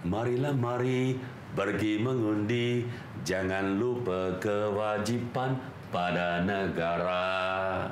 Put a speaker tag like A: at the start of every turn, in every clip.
A: Marilah mari pergi mengundi Jangan lupa kewajipan pada negara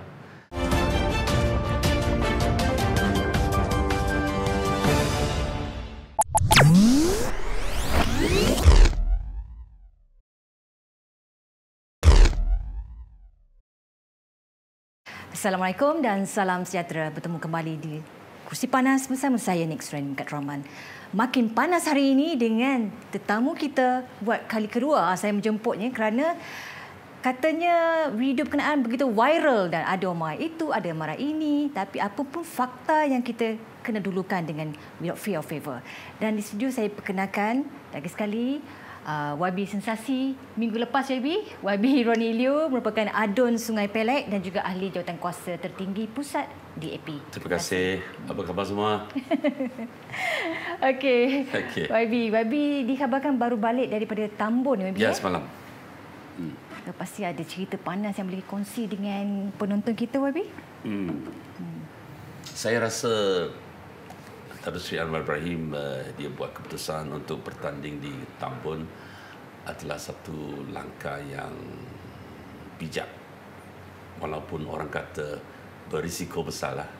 B: Assalamualaikum dan salam sejahtera. Bertemu kembali di kursi panas bersama saya Nick Sren Kat Rahman. Makin panas hari ini dengan tetamu kita buat kali kedua ah, saya menjemputnya kerana katanya video berkenaan begitu viral dan ada omai itu ada marah ini tapi apa pun fakta yang kita kena dulukan dengan without fear of favor. Dan di studio saya perkenalkan lagi sekali YB ah, Sensasi. Minggu lepas YB, YB Roni merupakan adun Sungai Pelek dan juga ahli jawatan kuasa tertinggi pusat
A: di AP. Terima kasih. Apa khabar semua?
B: Okey. Okay. YB, YB dikhabarkan baru balik daripada Tambun YB. Ya, semalam. Eh? Hmm. Pasti ada cerita panas yang boleh kongsi dengan penonton kita, YB?
A: Hmm. hmm. Saya rasa Tadi Sri Anwar Ibrahim uh, dia buat keputusan untuk bertanding di Tambun adalah satu langkah yang bijak walaupun orang kata berisiko besar lah.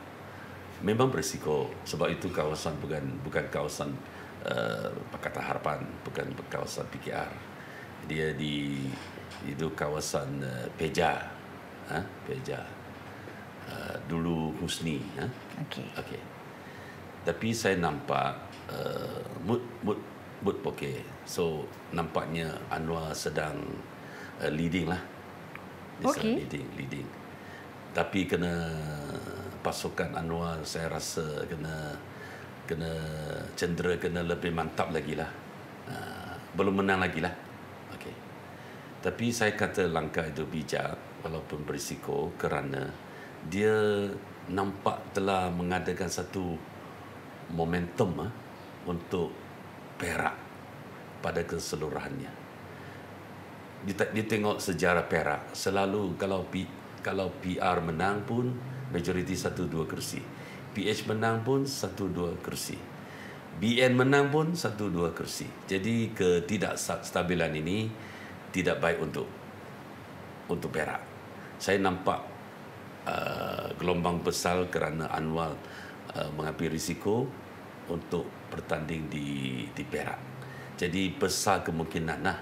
A: Memang berisiko sebab itu kawasan bukan bukan kawasan uh, Pakatan Harapan bukan kawasan PKR. Dia di itu kawasan uh, Peja. Ha? Peja. Uh, dulu Husni. Ha? Okey. Okay tapi saya nampak uh, mood mood mood okay so nampaknya Anwar sedang uh, leading lah Dia okay. leading leading tapi kena pasukan Anwar saya rasa kena kena cendera kena lebih mantap lagi lah uh, belum menang lagi lah okay. tapi saya kata langkah itu bijak walaupun berisiko kerana dia nampak telah mengadakan satu momentum uh, untuk Perak pada keseluruhannya. Dia, dia tengok sejarah Perak selalu kalau P, kalau PR menang pun majoriti satu dua kerusi PH menang pun satu dua kerusi BN menang pun satu dua kerusi Jadi ketidakstabilan ini tidak baik untuk untuk Perak. Saya nampak uh, gelombang besar kerana Anwar Uh, mengambil risiko untuk bertanding di di Perak. Jadi besar kemungkinan lah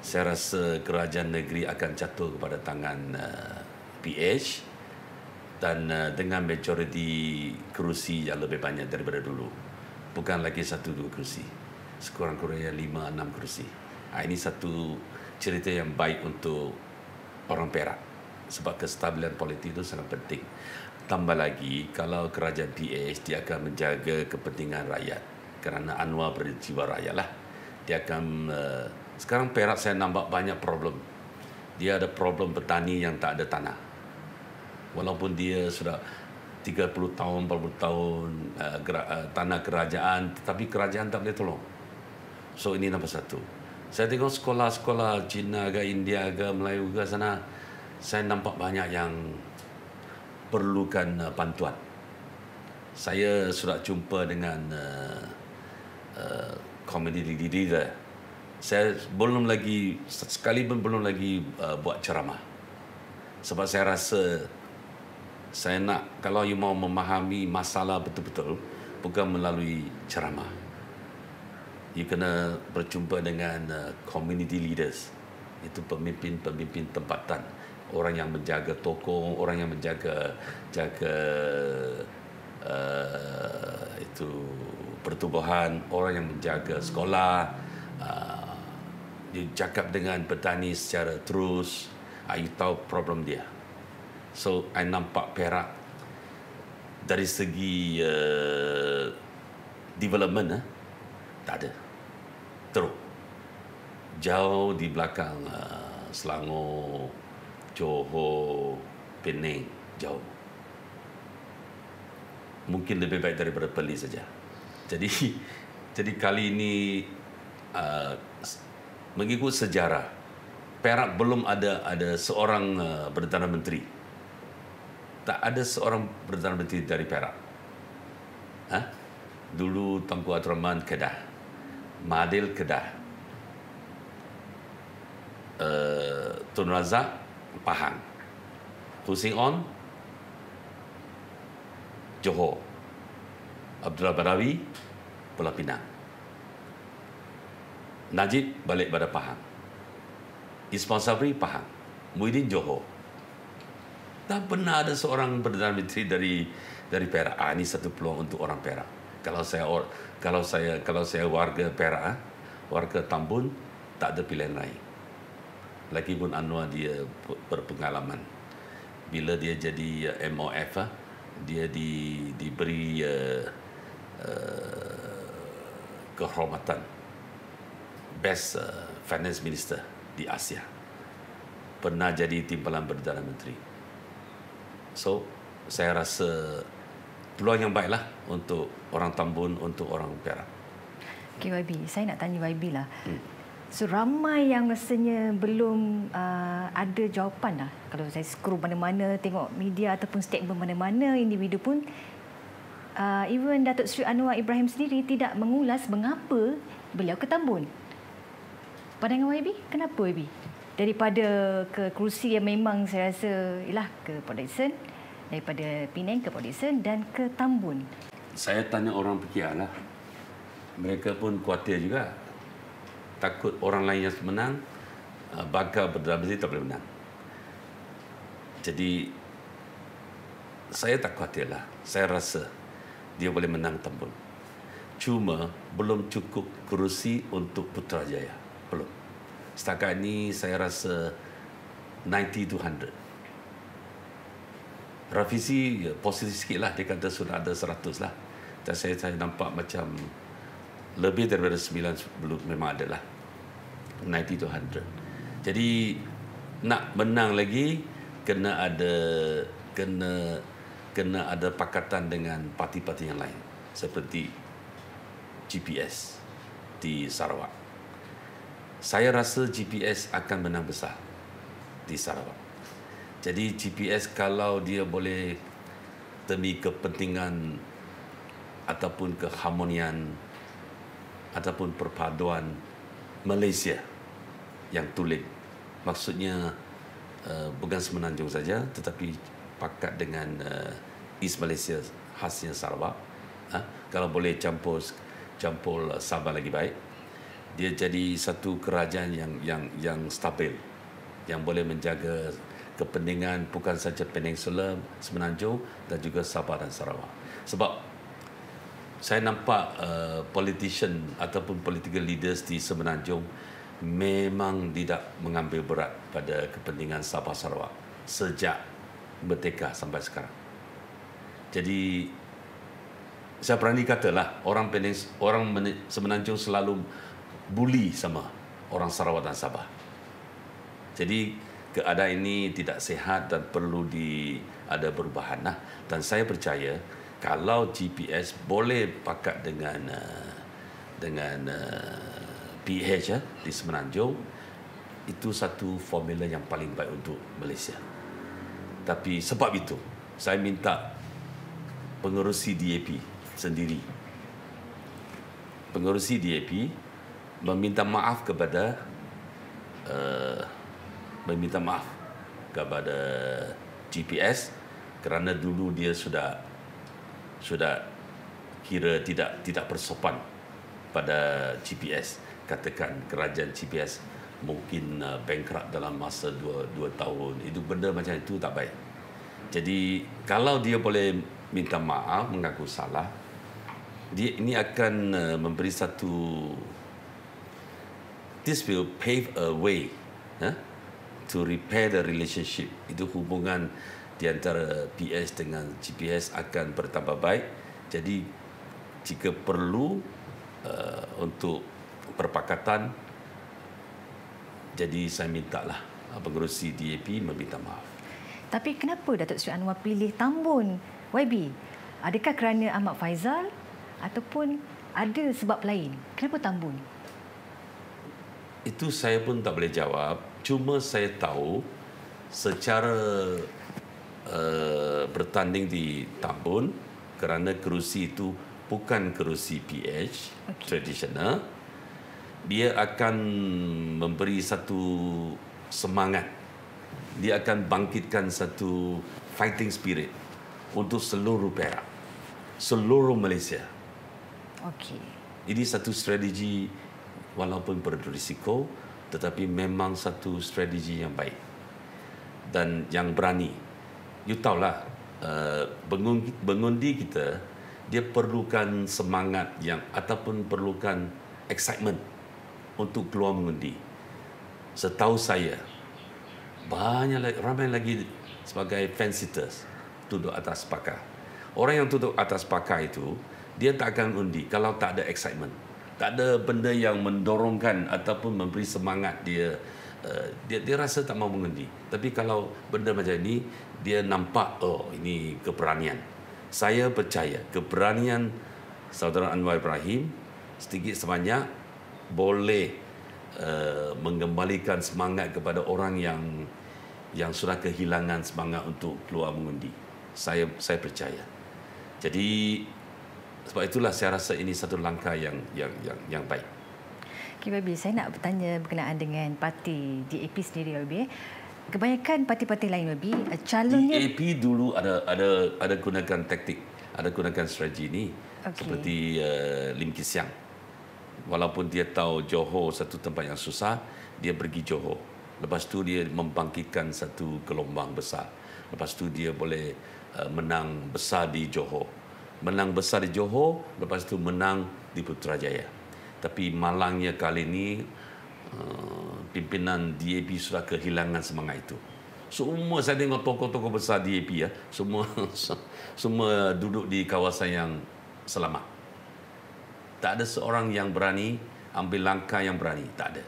A: saya rasa kerajaan negeri akan jatuh kepada tangan uh, PH dan uh, dengan majoriti kerusi yang lebih banyak daripada dulu. Bukan lagi satu dua kerusi. Sekurang-kurangnya lima enam kerusi. Nah, ha, ini satu cerita yang baik untuk orang Perak sebab kestabilan politik itu sangat penting tambah lagi kalau kerajaan PAS dia akan menjaga kepentingan rakyat kerana Anwar berjiwa rakyat lah. Dia akan uh, sekarang Perak saya nampak banyak problem. Dia ada problem petani yang tak ada tanah. Walaupun dia sudah 30 tahun, 40 tahun uh, eh, gerak, uh, eh, tanah kerajaan tetapi kerajaan tak boleh tolong. So ini nombor satu. Saya tengok sekolah-sekolah Cina India ke Melayu sana saya nampak banyak yang perlukan uh, bantuan. Saya sudah jumpa dengan uh, uh, community leader. Saya belum lagi sekali pun belum lagi uh, buat ceramah. Sebab saya rasa saya nak kalau you mau memahami masalah betul-betul bukan melalui ceramah. Ia kena berjumpa dengan uh, community leaders. Itu pemimpin-pemimpin tempatan orang yang menjaga toko, orang yang menjaga jaga uh, itu pertubuhan, orang yang menjaga sekolah. Uh, dia cakap dengan petani secara terus. Uh, you tahu problem dia. So, I nampak perak dari segi uh, development uh, tak ada. Teruk. Jauh di belakang uh, Selangor, Johor, Penang, jauh. Mungkin lebih baik daripada Perlis saja. Jadi jadi kali ini uh, mengikut sejarah Perak belum ada ada seorang uh, Perdana Menteri. Tak ada seorang Perdana Menteri dari Perak. Hah? Dulu Tengku Rahman Kedah. Madil Kedah. Uh, Tun Razak Pahang. Closing on, Johor. Abdullah Barawi Pulau Pinang. Najib balik pada Pahang. Ismail Sabri, Pahang. Muhyiddin, Johor. Tak pernah ada seorang Perdana Menteri dari dari Perak. Ah, ini satu peluang untuk orang Perak. Kalau saya kalau saya kalau saya warga Perak, ah, warga Tambun, tak ada pilihan lain. Lagi pun Anwar dia berpengalaman. Bila dia jadi eh, MOF, ah, dia di, diberi uh, uh, kehormatan. Best uh, Finance Minister di Asia. Pernah jadi timbalan Perdana Menteri. So, saya rasa peluang yang baiklah untuk orang Tambun, untuk orang Perak.
B: KYB, saya nak tanya YB lah. Hmm seramai yang rasanya belum uh, ada jawapan lah. Kalau saya scroll mana-mana, tengok media ataupun statement mana-mana, individu pun uh, even Datuk Sri Anwar Ibrahim sendiri tidak mengulas mengapa beliau ke Tambun. Pandangan YB, kenapa YB? Daripada ke kerusi yang memang saya rasa ialah ke Port Dickson, daripada Penang ke Port Dickson dan ke Tambun.
A: Saya tanya orang pekiah Mereka pun kuatir juga takut orang lain yang menang uh, bakal berdarah diri tak boleh menang. Jadi saya tak khawatirlah. Saya rasa dia boleh menang tempun. Cuma belum cukup kerusi untuk Putrajaya. Belum. Setakat ini saya rasa 90 to 100. Rafizi ya, positif sikit lah. Dia kata sudah ada 100 lah. Dan saya, saya nampak macam lebih daripada 9 belum memang ada lah. 90 to 100. Jadi nak menang lagi kena ada kena kena ada pakatan dengan parti-parti yang lain seperti GPS di Sarawak. Saya rasa GPS akan menang besar di Sarawak. Jadi GPS kalau dia boleh demi kepentingan ataupun keharmonian ataupun perpaduan Malaysia yang tulen. Maksudnya uh, bukan semenanjung saja tetapi pakat dengan uh, East Malaysia khasnya Sarawak. Uh, kalau boleh campur campur eh, Sabah lagi baik. Dia jadi satu kerajaan yang yang yang stabil yang boleh menjaga kepentingan bukan saja peninsula semenanjung dan juga Sabah dan Sarawak. Sebab saya nampak uh, politician ataupun political leaders di semenanjung memang tidak mengambil berat pada kepentingan Sabah Sarawak sejak merdeka sampai sekarang. Jadi saya berani katalah orang Penang orang Semenanjung selalu bully sama orang Sarawak dan Sabah. Jadi keadaan ini tidak sehat dan perlu di ada perubahan lah. Dan saya percaya kalau GPS boleh pakat dengan eh, dengan eh, PH ya, eh, di Semenanjung itu satu formula yang paling baik untuk Malaysia. Tapi sebab itu saya minta pengerusi DAP sendiri pengerusi DAP meminta maaf kepada uh, meminta maaf kepada GPS kerana dulu dia sudah sudah kira tidak tidak bersopan pada GPS katakan kerajaan CBS mungkin uh, bankrupt dalam masa 2 2 tahun itu benda macam itu tak baik. Jadi kalau dia boleh minta maaf mengaku salah dia ini akan uh, memberi satu this will pave a way huh, to repair the relationship itu hubungan di antara PS dengan GPS akan bertambah baik. Jadi jika perlu uh, untuk perpakatan jadi saya minta lah pengerusi DAP meminta maaf.
B: Tapi kenapa Datuk Seri Anwar pilih Tambun YB? Adakah kerana Ahmad Faizal ataupun ada sebab lain? Kenapa Tambun?
A: Itu saya pun tak boleh jawab. Cuma saya tahu secara uh, bertanding di Tambun kerana kerusi itu bukan kerusi PH okay. tradisional dia akan memberi satu semangat. Dia akan bangkitkan satu fighting spirit untuk seluruh Perak, seluruh Malaysia. Okey. Ini satu strategi walaupun berisiko tetapi memang satu strategi yang baik dan yang berani. You tahulah mengundi eh, uh, kita dia perlukan semangat yang ataupun perlukan excitement untuk keluar mengundi. Setahu saya, banyak lagi, ramai lagi sebagai fan sitters duduk atas pakar. Orang yang duduk atas pakar itu, dia tak akan undi kalau tak ada excitement. Tak ada benda yang mendorongkan ataupun memberi semangat dia. Eh, dia, dia rasa tak mau mengundi. Tapi kalau benda macam ini, dia nampak, oh ini keberanian. Saya percaya keberanian saudara Anwar Ibrahim sedikit sebanyak boleh uh, mengembalikan semangat kepada orang yang yang sudah kehilangan semangat untuk keluar mengundi. Saya saya percaya. Jadi sebab itulah saya rasa ini satu langkah yang yang yang, yang baik.
B: Okey, Babi, saya nak bertanya berkenaan dengan parti DAP sendiri, Babi. Eh. Kebanyakan parti-parti lain, Babi, eh, calonnya... DAP
A: dulu ada ada ada gunakan taktik, ada gunakan strategi ini. Okay. Seperti uh, Lim Kisiang walaupun dia tahu Johor satu tempat yang susah, dia pergi Johor. Lepas tu dia membangkitkan satu gelombang besar. Lepas tu dia boleh uh, menang besar di Johor. Menang besar di Johor, lepas tu menang di Putrajaya. Tapi malangnya kali ini, uh, pimpinan DAP sudah kehilangan semangat itu. Semua saya tengok tokoh-tokoh besar DAP ya, semua semua duduk di kawasan yang selamat. Tak ada seorang yang berani ambil langkah yang berani. Tak ada.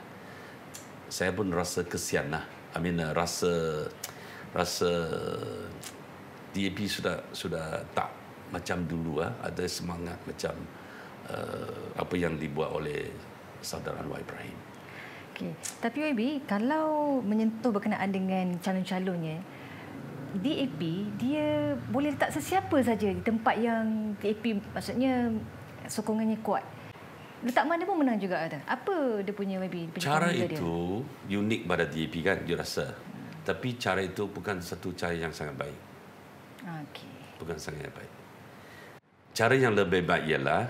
A: Saya pun rasa kesian lah. I mean, uh, rasa rasa DAP sudah sudah tak macam dulu lah. Ada semangat macam uh, apa yang dibuat oleh saudara Anwar Ibrahim. Okay.
B: Tapi YB, kalau menyentuh berkenaan dengan calon-calonnya, DAP dia boleh letak sesiapa saja di tempat yang DAP maksudnya sokongannya kuat. Letak mana pun menang juga ada. Apa dia punya maybe dia punya cara itu
A: dia? unik pada DAP e kan dia rasa. Hmm. Tapi cara itu bukan satu cara yang sangat baik. Okey. Bukan sangat baik. Cara yang lebih baik ialah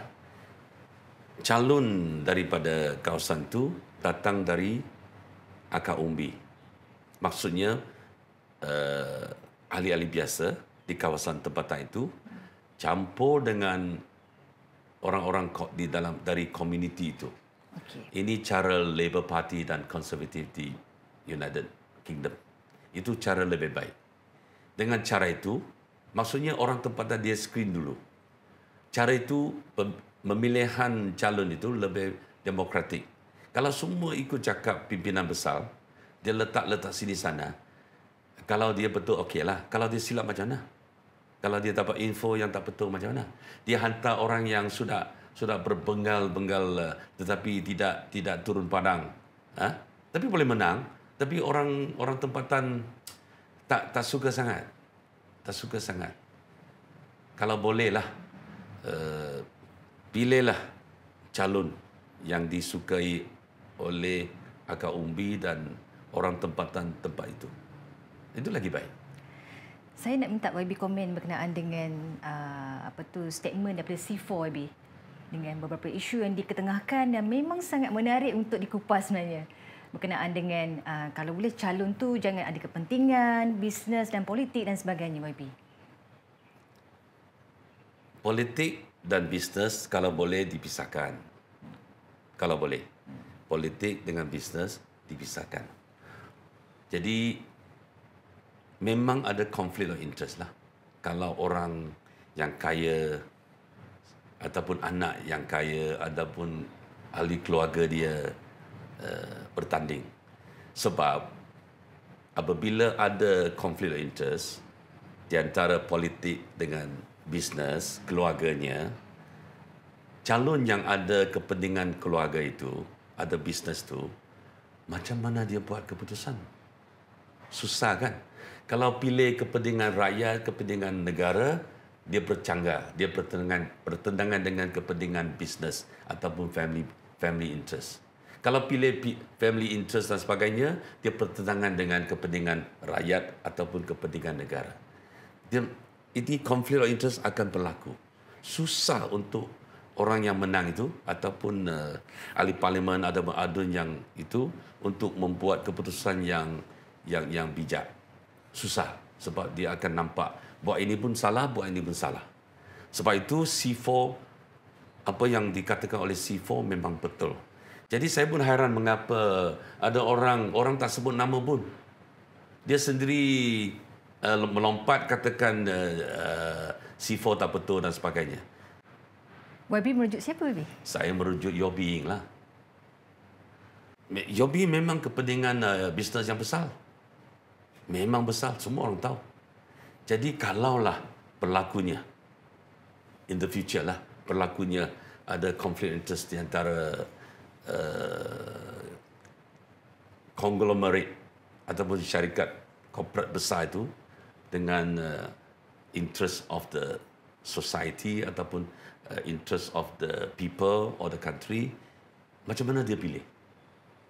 A: calon daripada kawasan itu datang dari akar umbi. Maksudnya uh, ahli-ahli biasa di kawasan tempatan itu campur dengan orang-orang di dalam dari komuniti itu. Okay. Ini cara Labour Party dan Conservative di United Kingdom. Itu cara lebih baik. Dengan cara itu, maksudnya orang tempatan dia screen dulu. Cara itu pemilihan calon itu lebih demokratik. Kalau semua ikut cakap pimpinan besar, dia letak-letak sini sana. Kalau dia betul okeylah, kalau dia silap macam mana? kalau dia dapat info yang tak betul macam mana dia hantar orang yang sudah sudah berbengal-bengal eh, tetapi tidak tidak turun padang ha? tapi boleh menang tapi orang orang tempatan tak tak suka sangat tak suka sangat kalau bolehlah uh, pilihlah calon yang disukai oleh akar umbi dan orang tempatan tempat itu itu lagi baik
B: saya nak minta YB komen berkenaan dengan uh, apa tu statement daripada C4 YB dengan beberapa isu yang diketengahkan dan memang sangat menarik untuk dikupas sebenarnya berkenaan dengan uh, kalau boleh calon tu jangan ada kepentingan bisnes dan politik dan sebagainya YB.
A: Politik dan bisnes kalau boleh dipisahkan. Kalau boleh. Politik dengan bisnes dipisahkan. Jadi memang ada konflik of interest lah. Kalau orang yang kaya ataupun anak yang kaya ataupun ahli keluarga dia uh, bertanding. Sebab apabila ada konflik of interest di antara politik dengan bisnes keluarganya, calon yang ada kepentingan keluarga itu, ada bisnes tu, macam mana dia buat keputusan? Susah kan? kalau pilih kepentingan rakyat, kepentingan negara, dia bercanggah, dia bertentangan, bertentangan dengan kepentingan bisnes ataupun family family interest. Kalau pilih family interest dan sebagainya, dia bertentangan dengan kepentingan rakyat ataupun kepentingan negara. Dia, ini konflik of interest akan berlaku. Susah untuk orang yang menang itu ataupun uh, ahli parlimen ada adun yang itu untuk membuat keputusan yang yang yang bijak susah sebab dia akan nampak buat ini pun salah, buat ini pun salah. Sebab itu C4 apa yang dikatakan oleh C4 memang betul. Jadi saya pun hairan mengapa ada orang orang tak sebut nama pun. Dia sendiri uh, melompat katakan uh, uh, C4 tak betul dan sebagainya.
B: YB merujuk siapa YB?
A: Saya merujuk Yobing lah. Yobi memang kepentingan uh, bisnes yang besar memang besar semua orang tahu jadi kalaulah berlakunya in the future lah berlakunya ada konflik interest di antara uh, conglomerate ataupun syarikat korporat besar itu dengan uh, interest of the society ataupun uh, interest of the people or the country macam mana dia pilih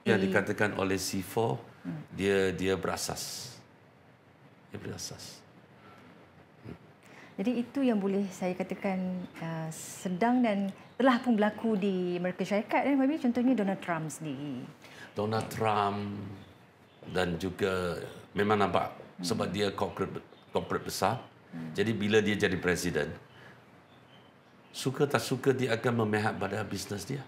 A: yang hmm. dikatakan oleh C4 hmm. dia dia berasas daripada asas. Hmm.
B: Jadi itu yang boleh saya katakan uh, sedang dan telah pun berlaku di Amerika Syarikat kan eh, Fabi contohnya Donald Trump sendiri.
A: Donald Trump dan juga memang nampak hmm. sebab dia corporate corporate besar. Hmm. Jadi bila dia jadi presiden suka tak suka dia akan memihak pada bisnes dia.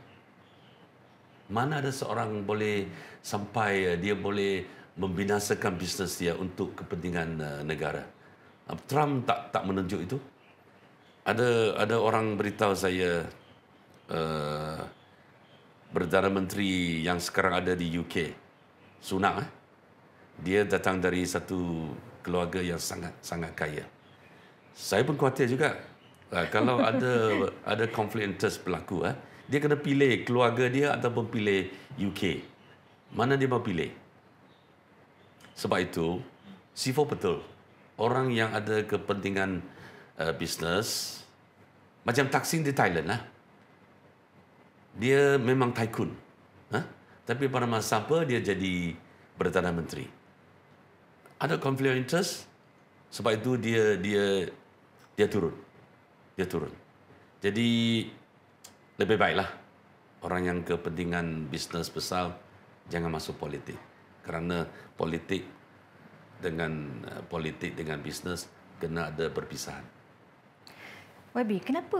A: Mana ada seorang boleh sampai dia boleh membinasakan bisnes dia untuk kepentingan uh, negara. Trump tak tak menunjuk itu. Ada ada orang beritahu saya uh, berdara menteri yang sekarang ada di UK, Sunak. Eh? Dia datang dari satu keluarga yang sangat sangat kaya. Saya pun khawatir juga uh, kalau ada ada konflik interest berlaku. Eh? Dia kena pilih keluarga dia ataupun pilih UK. Mana dia mau pilih? Sebab itu, Sifo betul. Orang yang ada kepentingan uh, eh, bisnes, macam Taksin di Thailand lah. Dia memang tycoon. Huh? Ah. Tapi pada masa apa, dia jadi Perdana Menteri. Ada conflict of interest, sebab itu dia dia dia turun. Dia turun. Jadi, lebih baiklah orang yang kepentingan bisnes besar, jangan masuk politik kerana politik dengan eh, politik dengan bisnes kena ada perpisahan.
B: YB, kenapa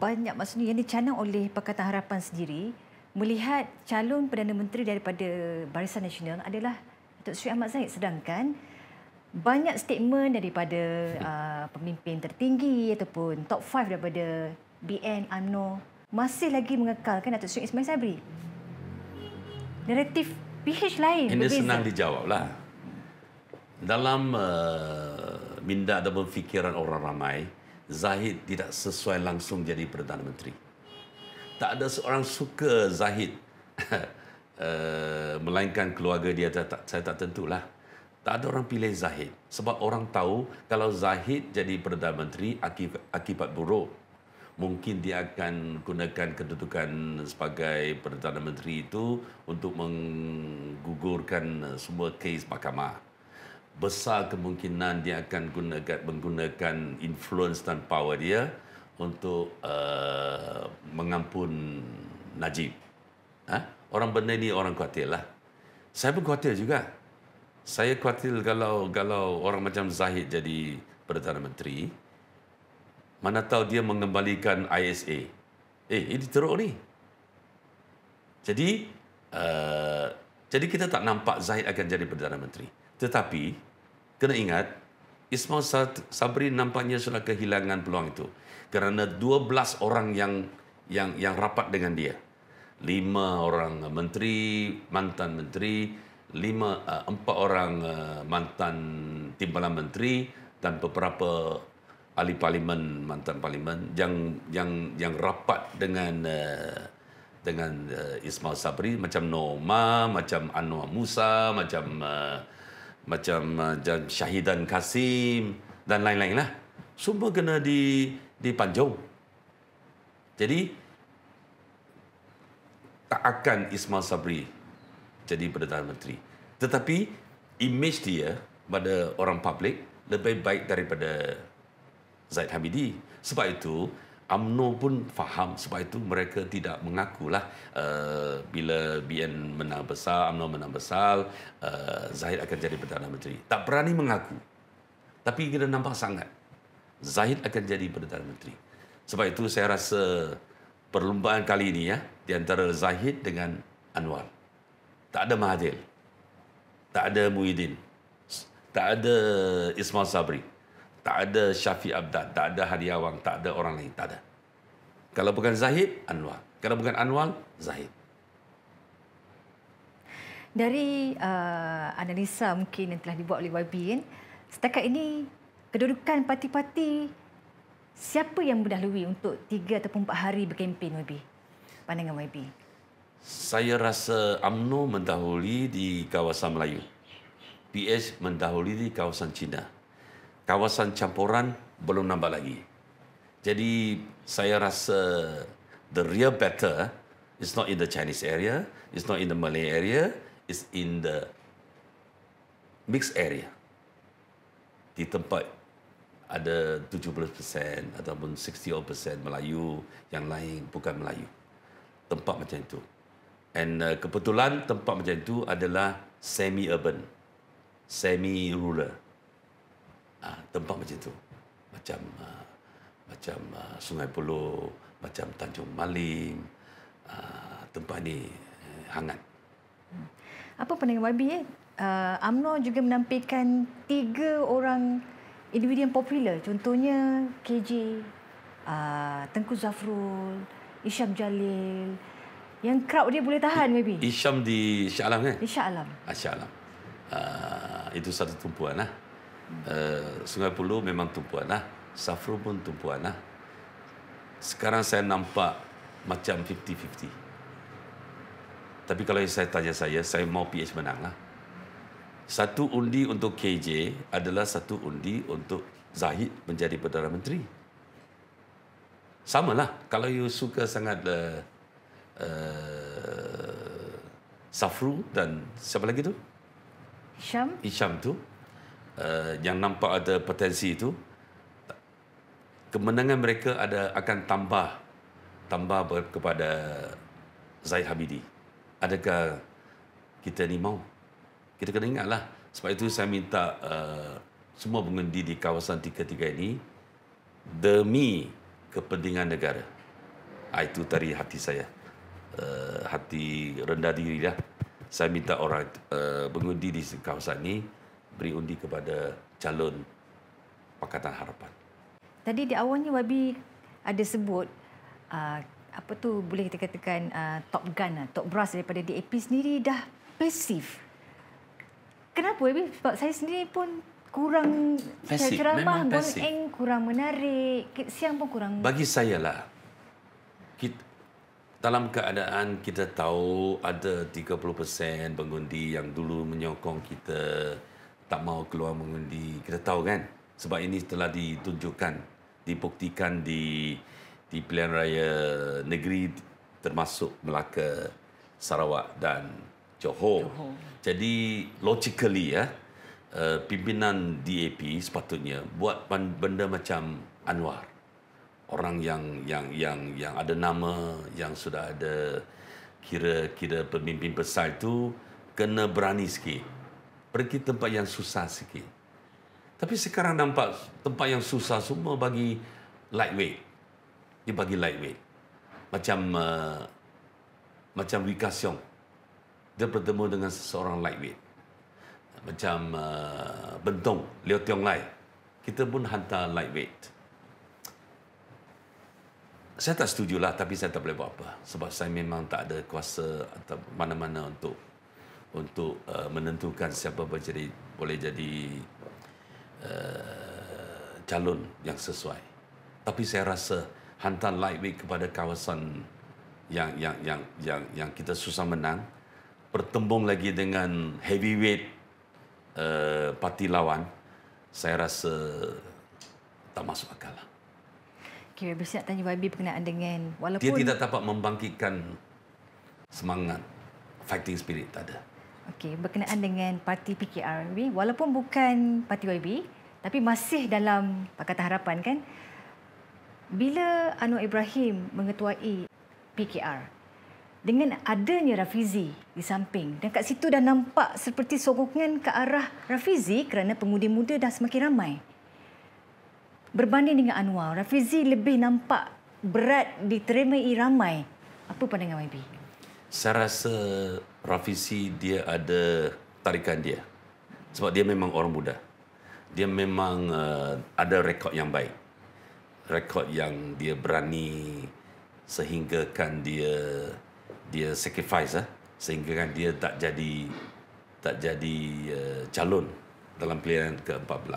B: banyak maksudnya yang dicanang oleh Pakatan Harapan sendiri melihat calon Perdana Menteri daripada Barisan Nasional adalah Datuk Sri Ahmad Zahid sedangkan banyak statement daripada uh, pemimpin tertinggi ataupun top 5 daripada BN, UMNO masih lagi mengekalkan Datuk Sri Ismail Sabri. Naratif pH lain. Ini berbeza. senang
A: lah. Dalam uh, minda ataupun pemikiran orang ramai, Zahid tidak sesuai langsung jadi Perdana Menteri. Tak ada seorang suka Zahid. Uh, melainkan keluarga dia Saya tak, saya tak tentulah tak ada orang pilih Zahid sebab orang tahu kalau Zahid jadi perdana menteri akibat buruk mungkin dia akan gunakan kedudukan sebagai Perdana Menteri itu untuk menggugurkan semua kes mahkamah. Besar kemungkinan dia akan gunakan, menggunakan influence dan power dia untuk uh, mengampun Najib. Ha? Orang benda ni orang kuatil lah. Saya pun kuatil juga. Saya kuatil kalau kalau orang macam Zahid jadi Perdana Menteri, mana tahu dia mengembalikan ISA. Eh, ini teruk ni. Jadi, uh, jadi kita tak nampak Zahid akan jadi Perdana Menteri. Tetapi, kena ingat, Ismail Sabri nampaknya sudah kehilangan peluang itu. Kerana 12 orang yang yang yang rapat dengan dia. Lima orang menteri, mantan menteri, lima eh, empat orang eh, mantan timbalan menteri dan beberapa ahli parlimen mantan parlimen yang yang yang rapat dengan uh, dengan uh, Ismail Sabri macam Norma macam Anwar Musa macam uh, macam uh, Syahidan Kasim dan lain-lain lah semua kena di di panjau jadi tak akan Ismail Sabri jadi Perdana Menteri tetapi imej dia pada orang publik lebih baik daripada Zaid Hamidi. Sebab itu UMNO pun faham sebab itu mereka tidak mengakulah uh, bila BN menang besar, UMNO menang besar, uh, eh, Zahid akan jadi Perdana Menteri. Tak berani mengaku. Tapi kita nampak sangat. Zahid akan jadi Perdana Menteri. Sebab itu saya rasa perlumbaan kali ini ya di antara Zahid dengan Anwar. Tak ada Mahathir. Tak ada Muhyiddin. Tak ada Ismail Sabri. Tak ada Syafiq Abdad, tak ada Hadi Awang, tak ada orang lain, tak ada. Kalau bukan Zahid, Anwar. Kalau bukan Anwar, Zahid.
B: Dari uh, analisa mungkin yang telah dibuat oleh YB, kan, setakat ini kedudukan parti-parti siapa yang mudah lebih untuk tiga atau empat hari berkempen YB? Pandangan YB.
A: Saya rasa UMNO mendahului di kawasan Melayu. PH mendahului di kawasan Cina kawasan campuran belum nambah lagi. Jadi saya rasa the real battle is not in the Chinese area, is not in the Malay area, is in the mixed area. Di tempat ada 70% ataupun 60% Melayu yang lain bukan Melayu. Tempat macam itu. And uh, kebetulan tempat macam itu adalah semi-urban, semi-rural uh, tempat macam itu. Macam uh, macam uh, Sungai Poloh, macam Tanjung Malim. Uh, tempat ini uh, eh, hangat.
B: Hmm. Apa pandangan YB? Eh? Uh, UMNO juga menampilkan tiga orang individu yang popular. Contohnya KJ, uh, Tengku Zafrul, Isham Jalil. Yang crowd dia boleh tahan, maybe.
A: Isham di Shah Alam, kan? Di Shah Alam. Uh, itu satu tumpuan. Lah. Hmm. Eh, Sungai Puluh memang tumpuan lah. Safru pun tumpuan lah. Sekarang saya nampak macam 50-50. Tapi kalau saya tanya saya, saya mau PH menang lah. Satu undi untuk KJ adalah satu undi untuk Zahid menjadi Perdana Menteri. Sama lah. Kalau you suka sangat uh, uh, Safru dan siapa lagi tu? Isham. Isham tu. Eh, yang nampak ada potensi itu kemenangan mereka ada akan tambah tambah kepada Zaid Habidi. Adakah kita ni mau? Kita kena ingatlah. Sebab itu saya minta uh, semua pengundi di kawasan tiga-tiga ini demi kepentingan negara. Ah, itu dari hati saya. Uh, hati rendah diri lah. Saya minta orang pengundi di kawasan ini beri undi kepada calon Pakatan
B: Harapan. Tadi di awalnya Wabi ada sebut ah, apa tu boleh kita katakan ah, top gun lah, top brass daripada DAP sendiri dah pasif. Kenapa Wabi? Sebab saya sendiri pun kurang pasif. ceramah, gong kurang menarik, siang pun kurang.
A: Bagi saya lah, dalam keadaan kita tahu ada 30% pengundi yang dulu menyokong kita tak mau keluar mengundi. Kita tahu kan sebab ini telah ditunjukkan, dibuktikan di di pilihan raya negeri termasuk Melaka, Sarawak dan Johor. Johor. Jadi logically ya, eh, pimpinan DAP sepatutnya buat benda macam Anwar. Orang yang yang yang yang ada nama yang sudah ada kira-kira pemimpin besar itu kena berani sikit pergi tempat yang susah sikit. Tapi sekarang nampak tempat yang susah semua bagi lightweight. Dia bagi lightweight. Macam uh, macam Wika Siong. Dia bertemu dengan seseorang lightweight. Macam uh, Bentong, Leo Tiong Lai. Kita pun hantar lightweight. Saya tak setuju lah tapi saya tak boleh buat apa. Sebab saya memang tak ada kuasa atau mana-mana untuk untuk uh, menentukan siapa menjadi, boleh jadi uh, calon yang sesuai. Tapi saya rasa hantar lightweight kepada kawasan yang yang yang yang yang kita susah menang bertembung lagi dengan heavyweight uh, parti lawan saya rasa tak masuk akal lah.
B: Okay, Habis tanya YB berkenaan dengan walaupun... Dia tidak dapat
A: membangkitkan semangat, fighting spirit, tak ada.
B: Okey, berkenaan dengan parti PKR YB, walaupun bukan parti YB, tapi masih dalam Pakatan Harapan kan? Bila Anwar Ibrahim mengetuai PKR, dengan adanya Rafizi di samping, dan kat situ dah nampak seperti sokongan ke arah Rafizi kerana pengundi muda dah semakin ramai. Berbanding dengan Anwar, Rafizi lebih nampak berat diterima ramai. Apa pandangan YB?
A: saya rasa Rafisi dia ada tarikan dia. Sebab dia memang orang muda. Dia memang uh, ada rekod yang baik. Rekod yang dia berani sehinggakan dia dia sacrifice ah sehinggakan dia tak jadi tak jadi uh, calon dalam pilihan ke-14.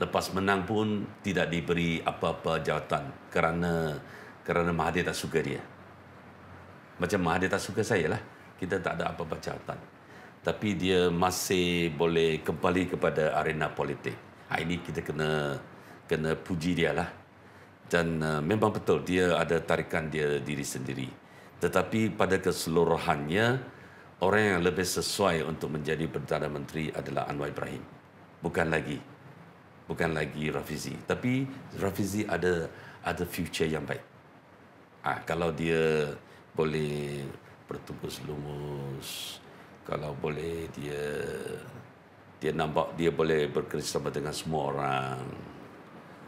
A: Lepas menang pun tidak diberi apa-apa jawatan kerana kerana Mahathir tak suka dia. Macam Mahathir tak suka saya lah. Kita tak ada apa-apa catatan. Tapi dia masih boleh kembali kepada arena politik. Ha, ini kita kena kena puji dia lah. Dan uh, memang betul dia ada tarikan dia diri sendiri. Tetapi pada keseluruhannya, orang yang lebih sesuai untuk menjadi Perdana Menteri adalah Anwar Ibrahim. Bukan lagi. Bukan lagi Rafizi. Tapi Rafizi ada ada future yang baik. Ha, kalau dia boleh bertubuh selumus, kalau boleh dia dia nampak dia boleh bekerjasama dengan semua orang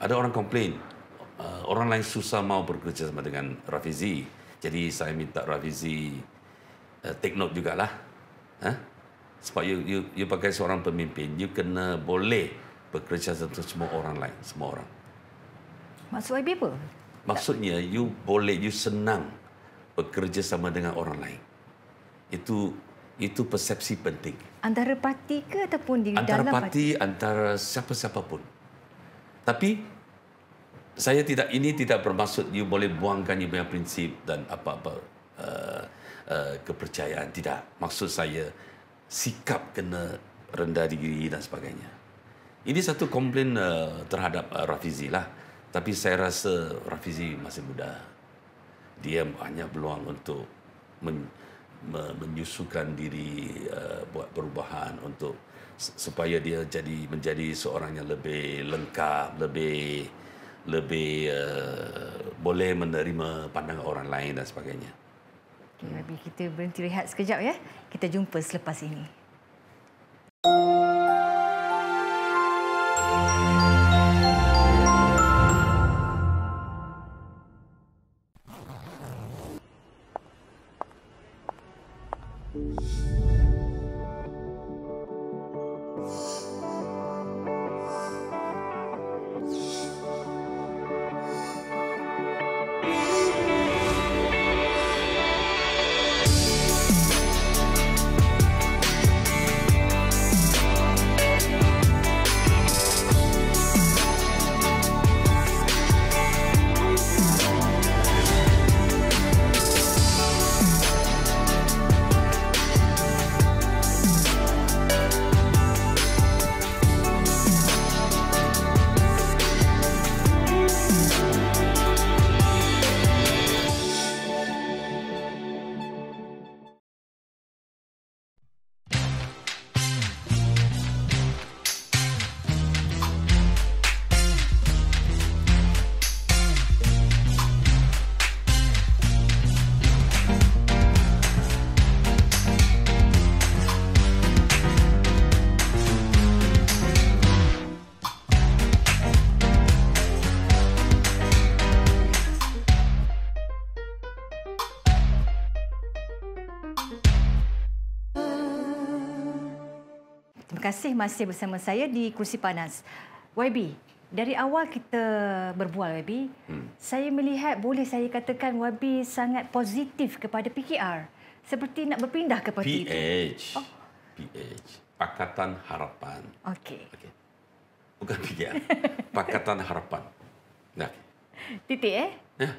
A: ada orang komplain uh, orang lain susah mau bekerjasama dengan Rafizi jadi saya minta Rafizi uh, take note juga lah. sebab you, you, you pakai seorang pemimpin you kena boleh bekerja dengan semua orang lain semua orang
B: maksud apa
A: maksudnya you boleh you senang bekerja sama dengan orang lain. Itu itu persepsi penting.
B: Antara parti ke ataupun di antara dalam parti?
A: Antara parti, antara siapa-siapa pun. Tapi saya tidak ini tidak bermaksud you boleh buangkan you punya prinsip dan apa-apa uh, uh, kepercayaan tidak. Maksud saya sikap kena rendah diri dan sebagainya. Ini satu komplain uh, terhadap uh, Rafizi lah. Tapi saya rasa Rafizi masih muda dia banyak peluang untuk men, me, menyusukan diri uh, buat perubahan untuk supaya dia jadi menjadi seorang yang lebih lengkap lebih lebih uh, boleh menerima pandangan orang lain dan sebagainya.
B: Okay, maybe kita berhenti rehat sekejap ya. Kita jumpa selepas ini. masih bersama saya di Kursi Panas. YB, dari awal kita berbual, YB, hmm. saya melihat boleh saya katakan YB sangat positif kepada PKR. Seperti nak berpindah ke PH.
A: Oh. PH. Pakatan Harapan.
B: Okey. Okay.
A: Bukan PKR. Pakatan Harapan. Nah. Titik, eh? Ya.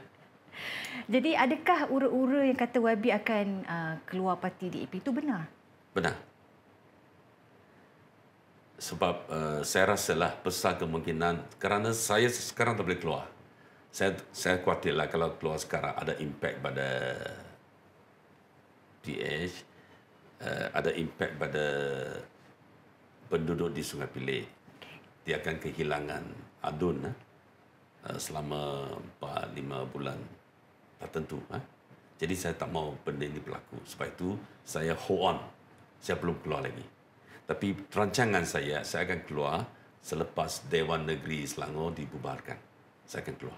B: Jadi, adakah ura-ura yang kata YB akan uh, keluar parti DAP itu benar?
A: Benar sebab uh, saya rasalah besar kemungkinan kerana saya sekarang tak boleh keluar. Saya saya khawatirlah kalau keluar sekarang ada impak pada PH, uh, eh, ada impak pada penduduk di Sungai Pilih. Dia akan kehilangan adun uh, selama 4-5 bulan tak tentu. Uh. Jadi saya tak mau benda ini berlaku. Sebab itu saya hold on. Saya belum keluar lagi. Tapi rancangan saya, saya akan keluar selepas Dewan Negeri Selangor dibubarkan. Saya akan keluar.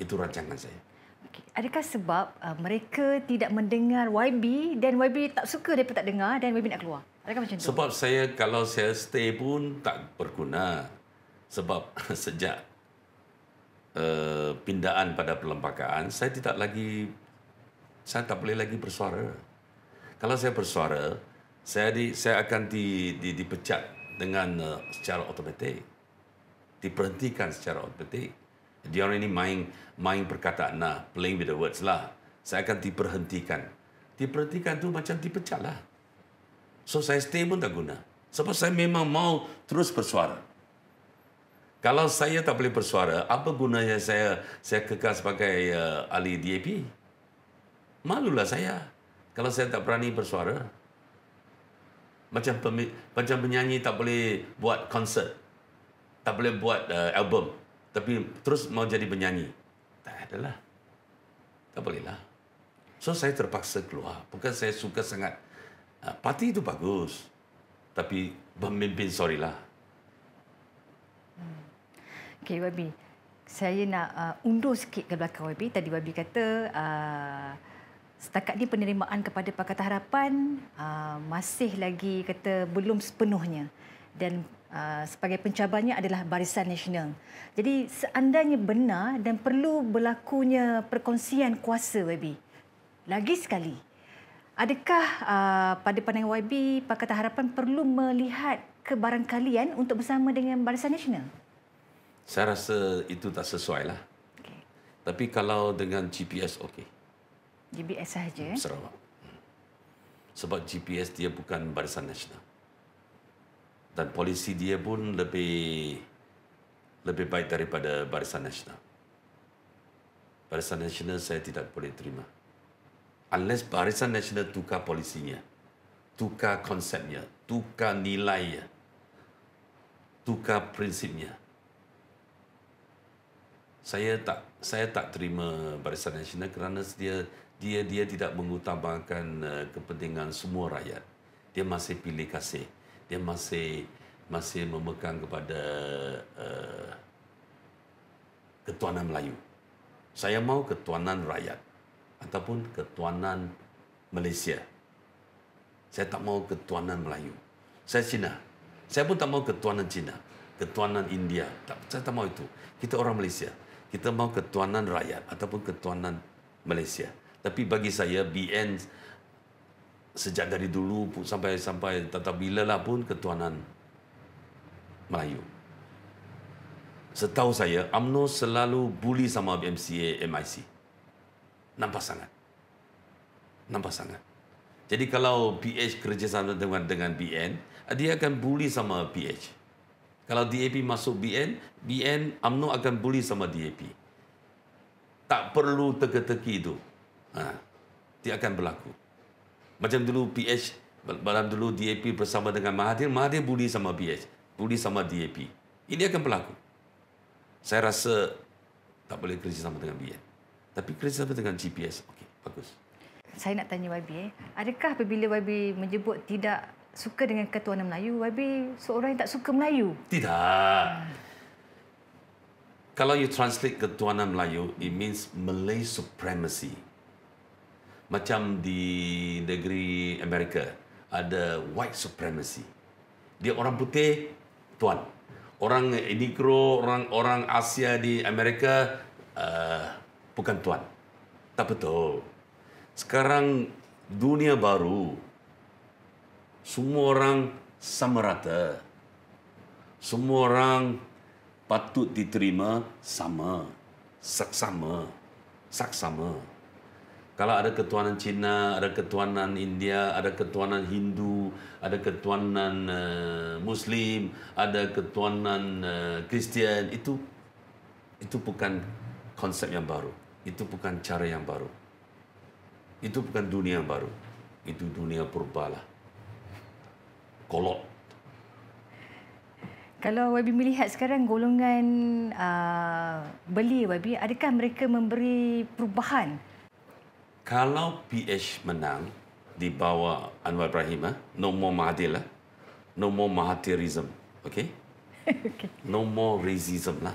A: Itu rancangan saya.
B: Okay. Adakah sebab uh, mereka tidak mendengar YB dan YB tak suka mereka tak dengar dan YB nak keluar? Adakah macam itu? Sebab
A: saya kalau saya stay pun tak berguna. Sebab sejak uh, pindaan pada perlembagaan, saya tidak lagi saya tak boleh lagi bersuara. Kalau saya bersuara, saya di saya akan di, di dipecat dengan uh, secara automatik diperhentikan secara automatik dia orang ini main main perkataan lah playing with the words lah saya akan diperhentikan diperhentikan tu macam dipecat lah so saya stay pun tak guna sebab saya memang mau terus bersuara kalau saya tak boleh bersuara apa gunanya saya saya kekal sebagai uh, ahli DAP malulah saya kalau saya tak berani bersuara macam pemi, macam penyanyi tak boleh buat konsert tak boleh buat uh, album tapi terus mau jadi penyanyi tak ada lah, tak bolehlah so saya terpaksa keluar bukan saya suka sangat uh, parti itu bagus tapi pemimpin sorry lah
B: hmm. okay, Wabi. saya nak uh, undur sikit ke belakang Wabi. tadi Wabi kata uh, setakat ini penerimaan kepada Pakatan Harapan uh, masih lagi kata belum sepenuhnya dan uh, sebagai pencabarnya adalah Barisan Nasional. Jadi seandainya benar dan perlu berlakunya perkongsian kuasa YB. Lagi sekali, adakah uh, pada pandangan YB Pakatan Harapan perlu melihat kebarangkalian untuk bersama dengan Barisan Nasional?
A: Saya rasa itu tak sesuai lah. Okay. Tapi kalau dengan GPS okey.
B: GPS saja. Hmm, eh?
A: Sarawak. Hmm. Sebab GPS dia bukan barisan nasional. Dan polisi dia pun lebih lebih baik daripada barisan nasional. Barisan nasional saya tidak boleh terima. Unless barisan nasional tukar polisinya, tukar konsepnya, tukar nilainya, tukar prinsipnya. Saya tak saya tak terima barisan nasional kerana dia dia dia tidak mengutamakan uh, kepentingan semua rakyat. Dia masih pilih kasih. Dia masih masih memegang kepada uh, ketuanan Melayu. Saya mau ketuanan rakyat ataupun ketuanan Malaysia. Saya tak mau ketuanan Melayu. Saya Cina. Saya pun tak mau ketuanan Cina. Ketuanan India. Tak, saya tak mau itu. Kita orang Malaysia. Kita mau ketuanan rakyat ataupun ketuanan Malaysia. Tapi bagi saya BN sejak dari dulu sampai sampai tata bila lah pun ketuanan Melayu. Setahu saya, AMNO selalu bully sama BMCA, MIC. Nampak sangat. Nampak sangat. Jadi kalau PH kerjasama dengan dengan BN, dia akan bully sama PH. Kalau DAP masuk BN, BN AMNO akan bully sama DAP. Tak perlu teka-teki itu. Ha. Dia akan berlaku. Macam dulu PH, malam dulu DAP bersama dengan Mahathir, Mahathir bully sama PH, bully sama DAP. Ini akan berlaku. Saya rasa tak boleh kerja sama dengan BN. Tapi kerja sama dengan GPS, okey, bagus.
B: Saya nak tanya YB, eh. adakah apabila YB menyebut tidak suka dengan ketuan Melayu, YB seorang yang tak suka Melayu?
A: Tidak. Kalau you translate ketuanan Melayu, it means Malay supremacy macam di negeri Amerika ada white supremacy. Dia orang putih tuan. Orang negro, orang orang Asia di Amerika uh, bukan tuan. Tak betul. Sekarang dunia baru. Semua orang sama rata. Semua orang patut diterima sama. Saksama. Saksama. Saksama kalau ada ketuanan Cina, ada ketuanan India, ada ketuanan Hindu, ada ketuanan uh, Muslim, ada ketuanan eh, Kristian, itu itu bukan konsep yang baru. Itu bukan cara yang baru. Itu bukan dunia yang baru. Itu dunia purba lah, Kolot.
B: Kalau Wabi melihat sekarang golongan uh, ah, beli Wabi, adakah mereka memberi perubahan
A: kalau PH menang di bawah Anwar Ibrahim, eh, no more Mahathir, lah. no more mahatirism, okay? No more racism lah.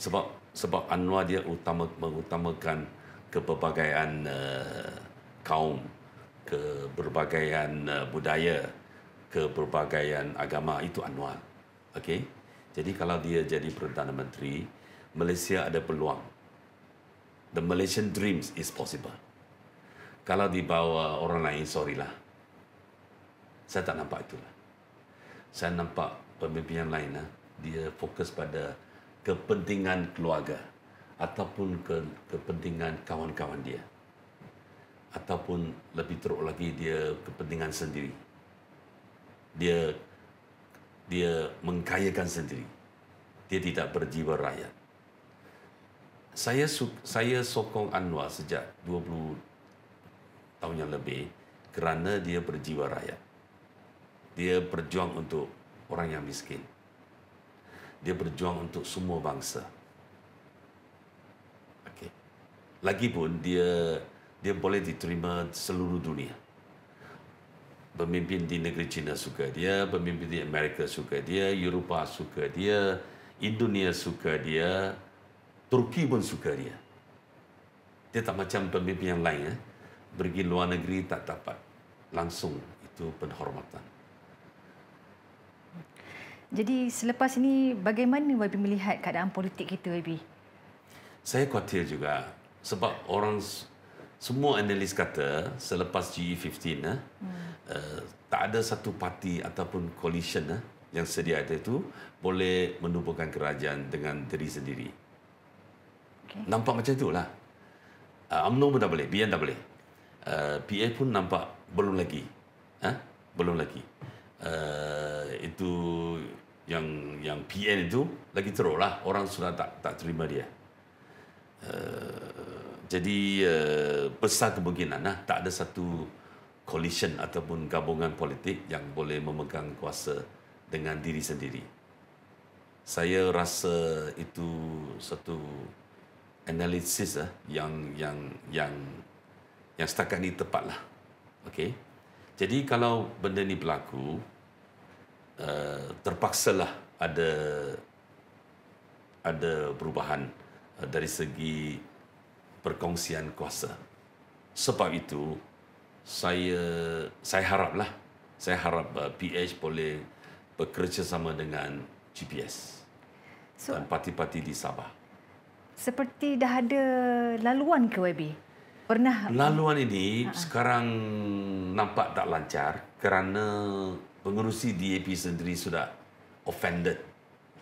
A: Sebab sebab Anwar dia utama mengutamakan kepelbagaian uh, kaum, keberbagaian uh, eh, budaya, keberbagaian agama itu Anwar. Okey. Jadi kalau dia jadi Perdana Menteri, Malaysia ada peluang. The Malaysian dreams is possible kalau dibawa orang lain, sorry lah. Saya tak nampak itulah. Saya nampak pemimpin lain, lah. dia fokus pada kepentingan keluarga ataupun ke, kepentingan kawan-kawan dia. Ataupun lebih teruk lagi, dia kepentingan sendiri. Dia dia mengkayakan sendiri. Dia tidak berjiwa rakyat. Saya saya sokong Anwar sejak tahun yang lebih kerana dia berjiwa rakyat. Dia berjuang untuk orang yang miskin. Dia berjuang untuk semua bangsa. Okey. Lagipun dia dia boleh diterima seluruh dunia. Pemimpin di negeri China suka dia, pemimpin di Amerika suka dia, Eropah suka dia, Indonesia suka dia, Turki pun suka dia. Dia tak macam pemimpin yang lain. Eh? pergi luar negeri tak dapat langsung itu penghormatan.
B: Jadi selepas ini bagaimana YB melihat keadaan politik kita YB?
A: Saya khawatir juga sebab orang semua analis kata selepas GE15 eh, hmm. eh, tak ada satu parti ataupun coalition eh, yang sedia ada itu boleh menubuhkan kerajaan dengan diri sendiri. Okay. Nampak macam itulah. Ah, UMNO pun dah boleh, BN dah boleh uh, eh, PA pun nampak belum lagi. Huh? Ha? Belum lagi. Uh, itu yang yang PN itu lagi teruk lah. Orang sudah tak, tak terima dia. Uh, jadi uh, besar kemungkinan lah. Tak ada satu coalition ataupun gabungan politik yang boleh memegang kuasa dengan diri sendiri. Saya rasa itu satu analisis lah yang yang yang yang setakat ini tepatlah. Okey. Jadi kalau benda ni berlaku, uh, terpaksalah ada ada perubahan uh, dari segi perkongsian kuasa. Sebab itu saya saya haraplah saya harap uh, eh, PH boleh bekerja sama dengan GPS so, dan parti-parti di Sabah.
B: Seperti dah ada laluan ke YB pernah
A: laluan ini uh sekarang nampak tak lancar kerana pengerusi DAP sendiri sudah offended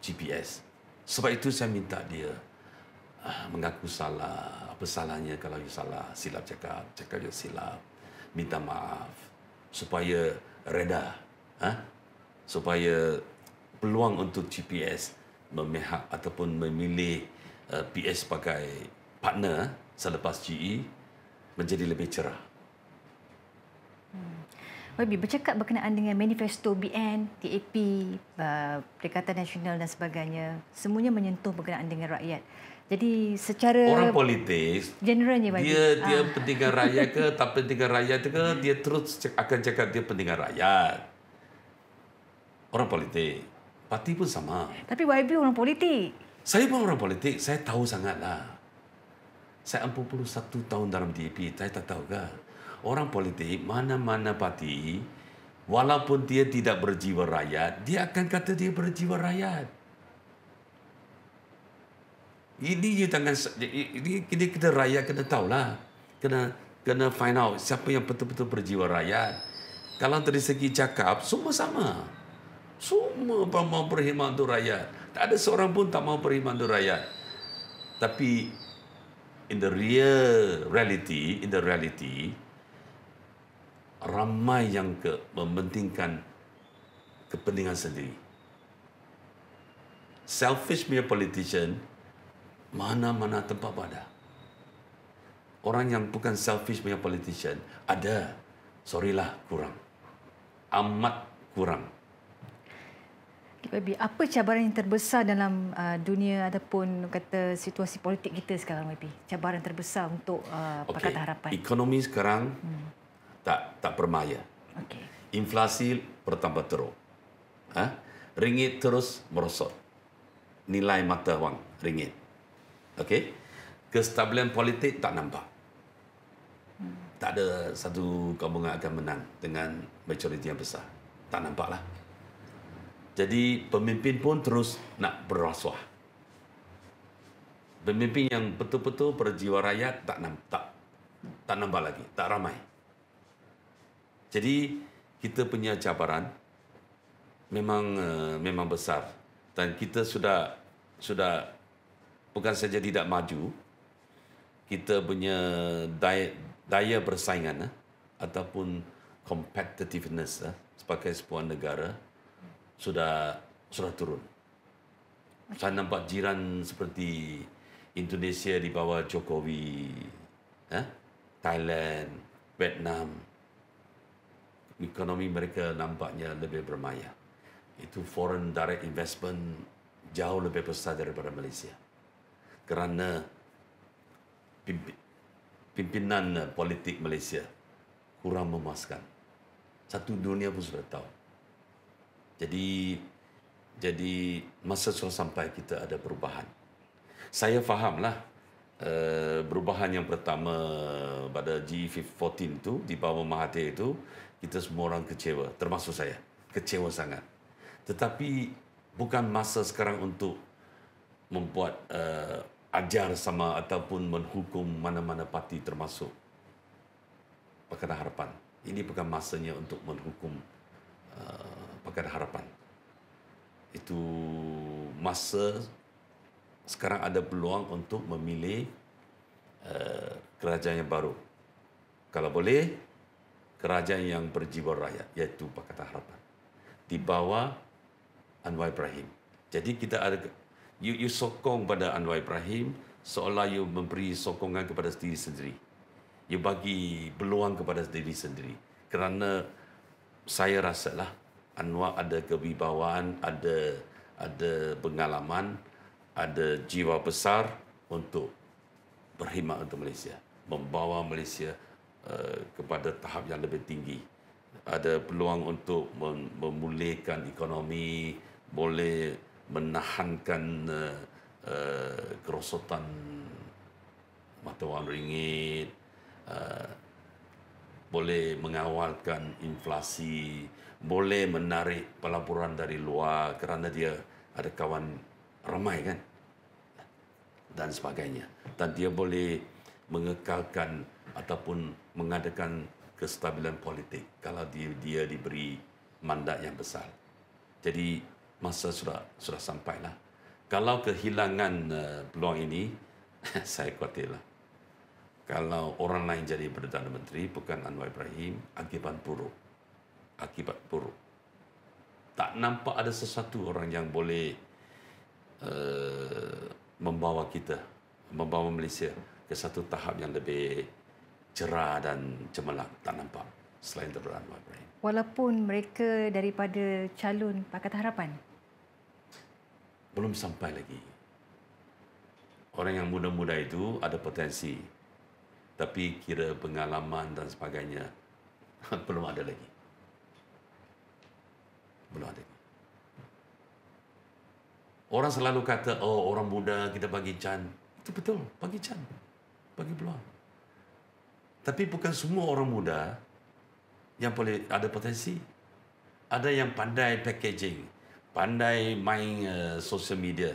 A: GPS. Sebab itu saya minta dia uh, mengaku salah. Apa salahnya kalau dia salah? Silap cakap, cakap dia silap. Minta maaf supaya reda. Ha? Supaya peluang untuk GPS memihak ataupun memilih uh, eh, PS sebagai partner selepas GE menjadi lebih cerah.
B: YB, hmm. bercakap berkenaan dengan manifesto BN, TAP, uh, Perikatan Nasional dan sebagainya, semuanya menyentuh berkenaan dengan rakyat. Jadi secara... Orang
A: politik,
B: generalnya, YB. dia dia ah.
A: pentingkan rakyat ke, tak pentingkan rakyat ke, dia terus akan cakap dia pentingkan rakyat. Orang politik. Parti pun sama.
B: Tapi YB orang politik.
A: Saya pun orang politik, saya tahu sangatlah. Saya 41 tahun dalam DAP, saya tak tahu ke. Orang politik, mana-mana parti, walaupun dia tidak berjiwa rakyat, dia akan kata dia berjiwa rakyat. Ini jangan ini, ini kita rakyat kena tahulah. Kena kena find out siapa yang betul-betul berjiwa rakyat. Kalau dari segi cakap, semua sama. Semua mahu berkhidmat untuk rakyat. Tak ada seorang pun tak mau perhimpunan untuk rakyat. Tapi in the real reality, in the reality, ramai yang ke, mementingkan kepentingan sendiri. Selfish mere politician, mana-mana tempat pun ada. Orang yang bukan selfish mere politician, ada. Sorry lah, kurang. Amat kurang.
B: Webby, apa cabaran yang terbesar dalam uh, dunia ataupun kata situasi politik kita sekarang Webby? Cabaran terbesar untuk uh, Pakatan
A: Harapan. Ekonomi sekarang hmm. tak tak bermaya. Okay. Inflasi bertambah teruk. Ha? Ringgit terus merosot. Nilai mata wang ringgit. Okey. Kestabilan politik tak nampak. Hmm. Tak ada satu kampung akan menang dengan majoriti yang besar. Tak nampaklah. Jadi pemimpin pun terus nak berasuah. Pemimpin yang betul-betul berjiwa rakyat tak nampak, tak, tak nambah lagi, tak ramai. Jadi kita punya cabaran memang eh, memang besar dan kita sudah sudah bukan saja tidak maju kita punya daya, daya persaingan eh, ataupun competitiveness eh, sebagai sebuah negara sudah sudah turun. Saya nampak jiran seperti Indonesia di bawah Jokowi, eh? Thailand, Vietnam. Ekonomi mereka nampaknya lebih bermaya. Itu foreign direct investment jauh lebih besar daripada Malaysia. Kerana pimpinan politik Malaysia kurang memuaskan. Satu dunia pun sudah tahu. Jadi jadi masa sudah sampai kita ada perubahan. Saya fahamlah eh, perubahan yang pertama pada G14 tu di bawah Mahathir itu kita semua orang kecewa termasuk saya kecewa sangat. Tetapi bukan masa sekarang untuk membuat uh, ajar sama ataupun menghukum mana-mana parti termasuk Pakatan Harapan. Ini bukan masanya untuk menghukum uh, Pakar Harapan. Itu masa sekarang ada peluang untuk memilih uh, kerajaan yang baru. Kalau boleh, kerajaan yang berjiwa rakyat, iaitu Pakar Harapan. Di bawah Anwar Ibrahim. Jadi kita ada, you, you sokong pada Anwar Ibrahim, seolah you memberi sokongan kepada diri sendiri. You bagi peluang kepada diri sendiri. Kerana saya rasalah Anwar ada kewibawaan, ada ada pengalaman, ada jiwa besar untuk berkhidmat untuk Malaysia, membawa Malaysia uh, kepada tahap yang lebih tinggi. Ada peluang untuk mem- memulihkan ekonomi, boleh menahankan uh, uh, kerosotan mata wang ringgit, uh, boleh mengawalkan inflasi, boleh menarik pelaburan dari luar kerana dia ada kawan ramai kan dan sebagainya. Dan dia boleh mengekalkan ataupun mengadakan kestabilan politik kalau dia, dia diberi mandat yang besar. Jadi masa sudah sudah sampailah. Kalau kehilangan uh, peluang ini, saya khawatirlah kalau orang lain jadi Perdana Menteri bukan Anwar Ibrahim akibat buruk akibat buruk tak nampak ada sesuatu orang yang boleh uh, membawa kita membawa Malaysia ke satu tahap yang lebih cerah dan cemerlang tak nampak selain daripada Anwar Ibrahim
B: walaupun mereka daripada calon Pakatan Harapan
A: belum sampai lagi orang yang muda-muda itu ada potensi tapi kira pengalaman dan sebagainya belum ada lagi. Belum ada. Orang selalu kata, oh orang muda kita bagi can. Itu betul, bagi can. Bagi peluang. Tapi bukan semua orang muda yang boleh ada potensi. Ada yang pandai packaging, pandai main uh, social media.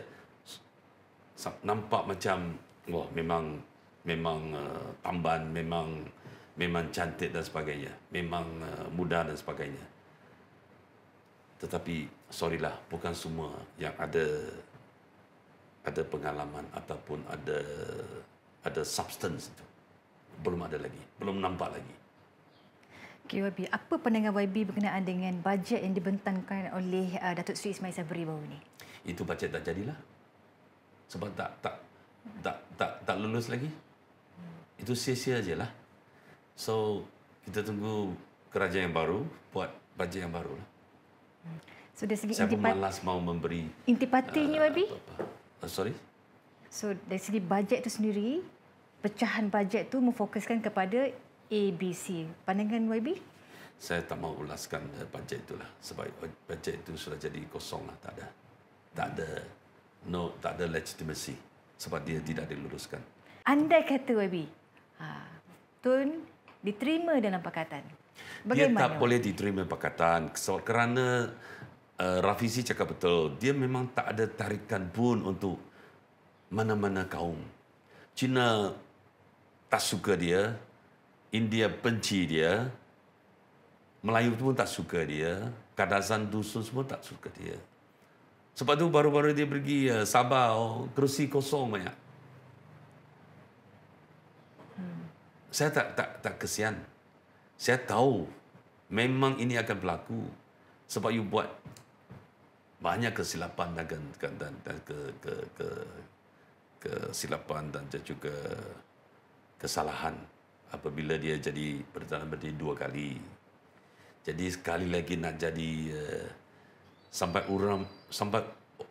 A: Nampak macam, wah memang memang uh, tamban memang memang cantik dan sebagainya memang uh, eh, muda dan sebagainya tetapi sorrylah, bukan semua yang ada ada pengalaman ataupun ada ada substance itu belum ada lagi belum nampak lagi
B: Okay, KYB, apa pandangan YB berkenaan dengan bajet yang dibentangkan oleh uh, Datuk Seri Ismail Sabri baru ini?
A: Itu bajet tak jadilah. Sebab tak tak tak tak, tak lulus lagi itu sia-sia aje lah. So kita tunggu kerajaan yang baru buat bajet yang baru lah.
B: So dari segi intipati, saya malas
A: mau memberi
B: intipatinya, uh, Abi. Uh, sorry. So dari segi bajet itu sendiri, pecahan bajet tu memfokuskan kepada ABC. Pandangan YB?
A: Saya tak mau ulaskan eh, bajet itulah. Sebab bajet itu sudah jadi kosong lah, tak ada. Tak ada no, tak ada legitimasi sebab dia tidak diluluskan.
B: Andai kata YB, ha, Tun diterima dalam pakatan. Bagaimana? Dia tak boleh
A: diterima pakatan kerana uh, eh, Rafizi cakap betul. Dia memang tak ada tarikan pun untuk mana-mana kaum. Cina tak suka dia. India benci dia. Melayu pun tak suka dia. Kadazan dusun semua tak suka dia. Sebab tu baru-baru dia pergi eh, Sabah, oh, kerusi kosong banyak. saya tak tak tak kesian. Saya tahu memang ini akan berlaku sebab you buat banyak kesilapan dan dan, dan, dan, ke, ke ke kesilapan dan juga kesalahan apabila dia jadi Perdana Menteri dua kali. Jadi sekali lagi nak jadi uh, sampai orang sampai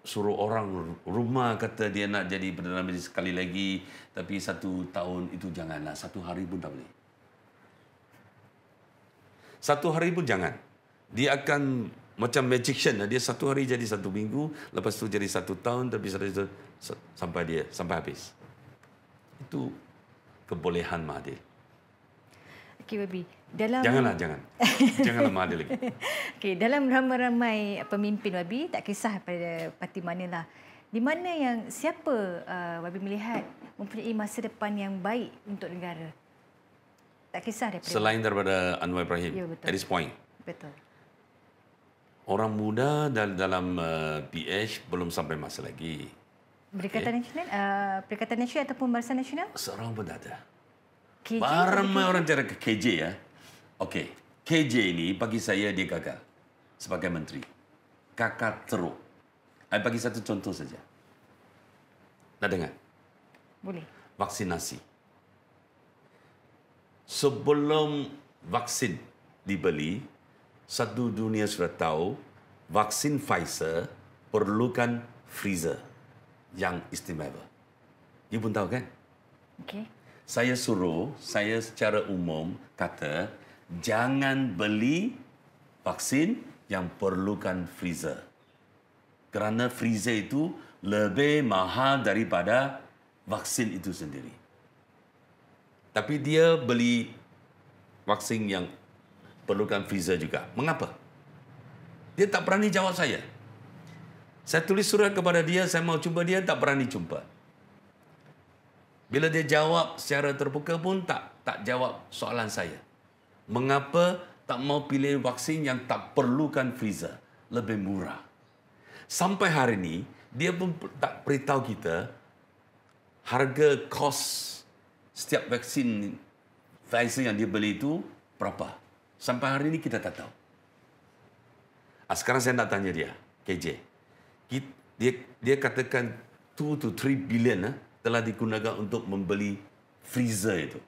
A: suruh orang rumah kata dia nak jadi Perdana Menteri sekali lagi. Tapi satu tahun itu janganlah. Satu hari pun tak boleh. Satu hari pun jangan. Dia akan macam magician. Lah. Dia satu hari jadi satu minggu. Lepas tu jadi satu tahun. Tapi satu, satu, sampai dia sampai habis. Itu kebolehan Mahathir.
B: Okay, Wabi dalam janganlah jangan
A: jangan lemah lagi
B: Okay, dalam ramai-ramai pemimpin wabi tak kisah pada parti manalah di mana yang siapa uh, wabi melihat mempunyai masa depan yang baik untuk negara tak kisah daripada selain
A: daripada Anwar Ibrahim ya, at this point betul orang muda dalam PH uh, belum sampai masa lagi
B: Perikatan okay. Nasional? Uh, Perikatan Nasional ataupun Barisan Nasional?
A: Seorang pun tak ada.
B: KJ? Baramai KJ. orang
A: cakap KJ ya. Okey, KJ ini bagi saya dia gagal sebagai menteri. Kakak teruk. Saya bagi satu contoh saja. Nak dengar? Boleh. Vaksinasi. Sebelum vaksin dibeli, satu dunia sudah tahu vaksin Pfizer perlukan freezer yang istimewa. You pun tahu kan? Okey. Saya suruh, saya secara umum kata jangan beli vaksin yang perlukan freezer. Kerana freezer itu lebih mahal daripada vaksin itu sendiri. Tapi dia beli vaksin yang perlukan freezer juga. Mengapa? Dia tak berani jawab saya. Saya tulis surat kepada dia, saya mau cuba dia, tak berani jumpa. Bila dia jawab secara terbuka pun tak tak jawab soalan saya mengapa tak mau pilih vaksin yang tak perlukan freezer lebih murah sampai hari ini dia pun tak beritahu kita harga kos setiap vaksin Pfizer yang dia beli itu berapa sampai hari ini kita tak tahu ah, sekarang saya nak tanya dia KJ dia dia katakan 2 to 3 bilion eh, telah digunakan untuk membeli freezer itu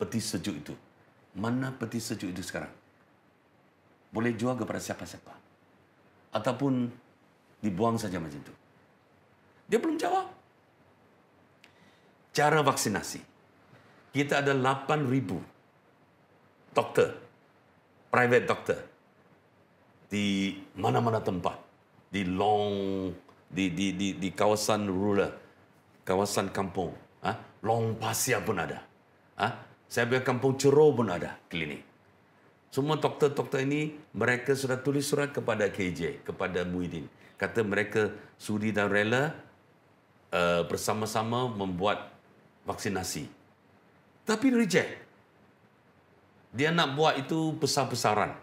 A: peti sejuk itu mana peti sejuk itu sekarang? Boleh jual kepada siapa-siapa. Ataupun dibuang saja macam itu. Dia belum jawab. Cara vaksinasi. Kita ada 8,000 doktor, private doktor di mana-mana tempat di long di di di, di kawasan rural kawasan kampung ha? long pasir pun ada ha? Saya punya kampung Ceroh pun ada klinik. Semua doktor-doktor ini, mereka sudah tulis surat kepada KJ, kepada Muhyiddin. Kata mereka sudi dan rela uh, bersama-sama membuat vaksinasi. Tapi reject. Dia nak buat itu besar-besaran.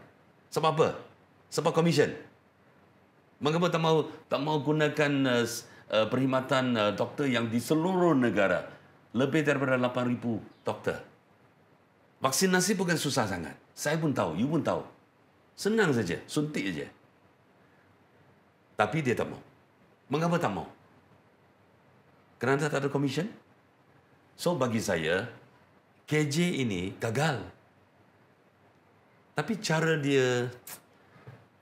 A: Sebab apa? Sebab komisen. Mengapa tak mau tak mau gunakan uh, uh, perkhidmatan uh, doktor yang di seluruh negara lebih daripada 8000 doktor. Vaksinasi bukan susah sangat. Saya pun tahu, you pun tahu. Senang saja, suntik saja. Tapi dia tak mau. Mengapa tak mau? Kerana tak ada komisen? So bagi saya, KJ ini gagal. Tapi cara dia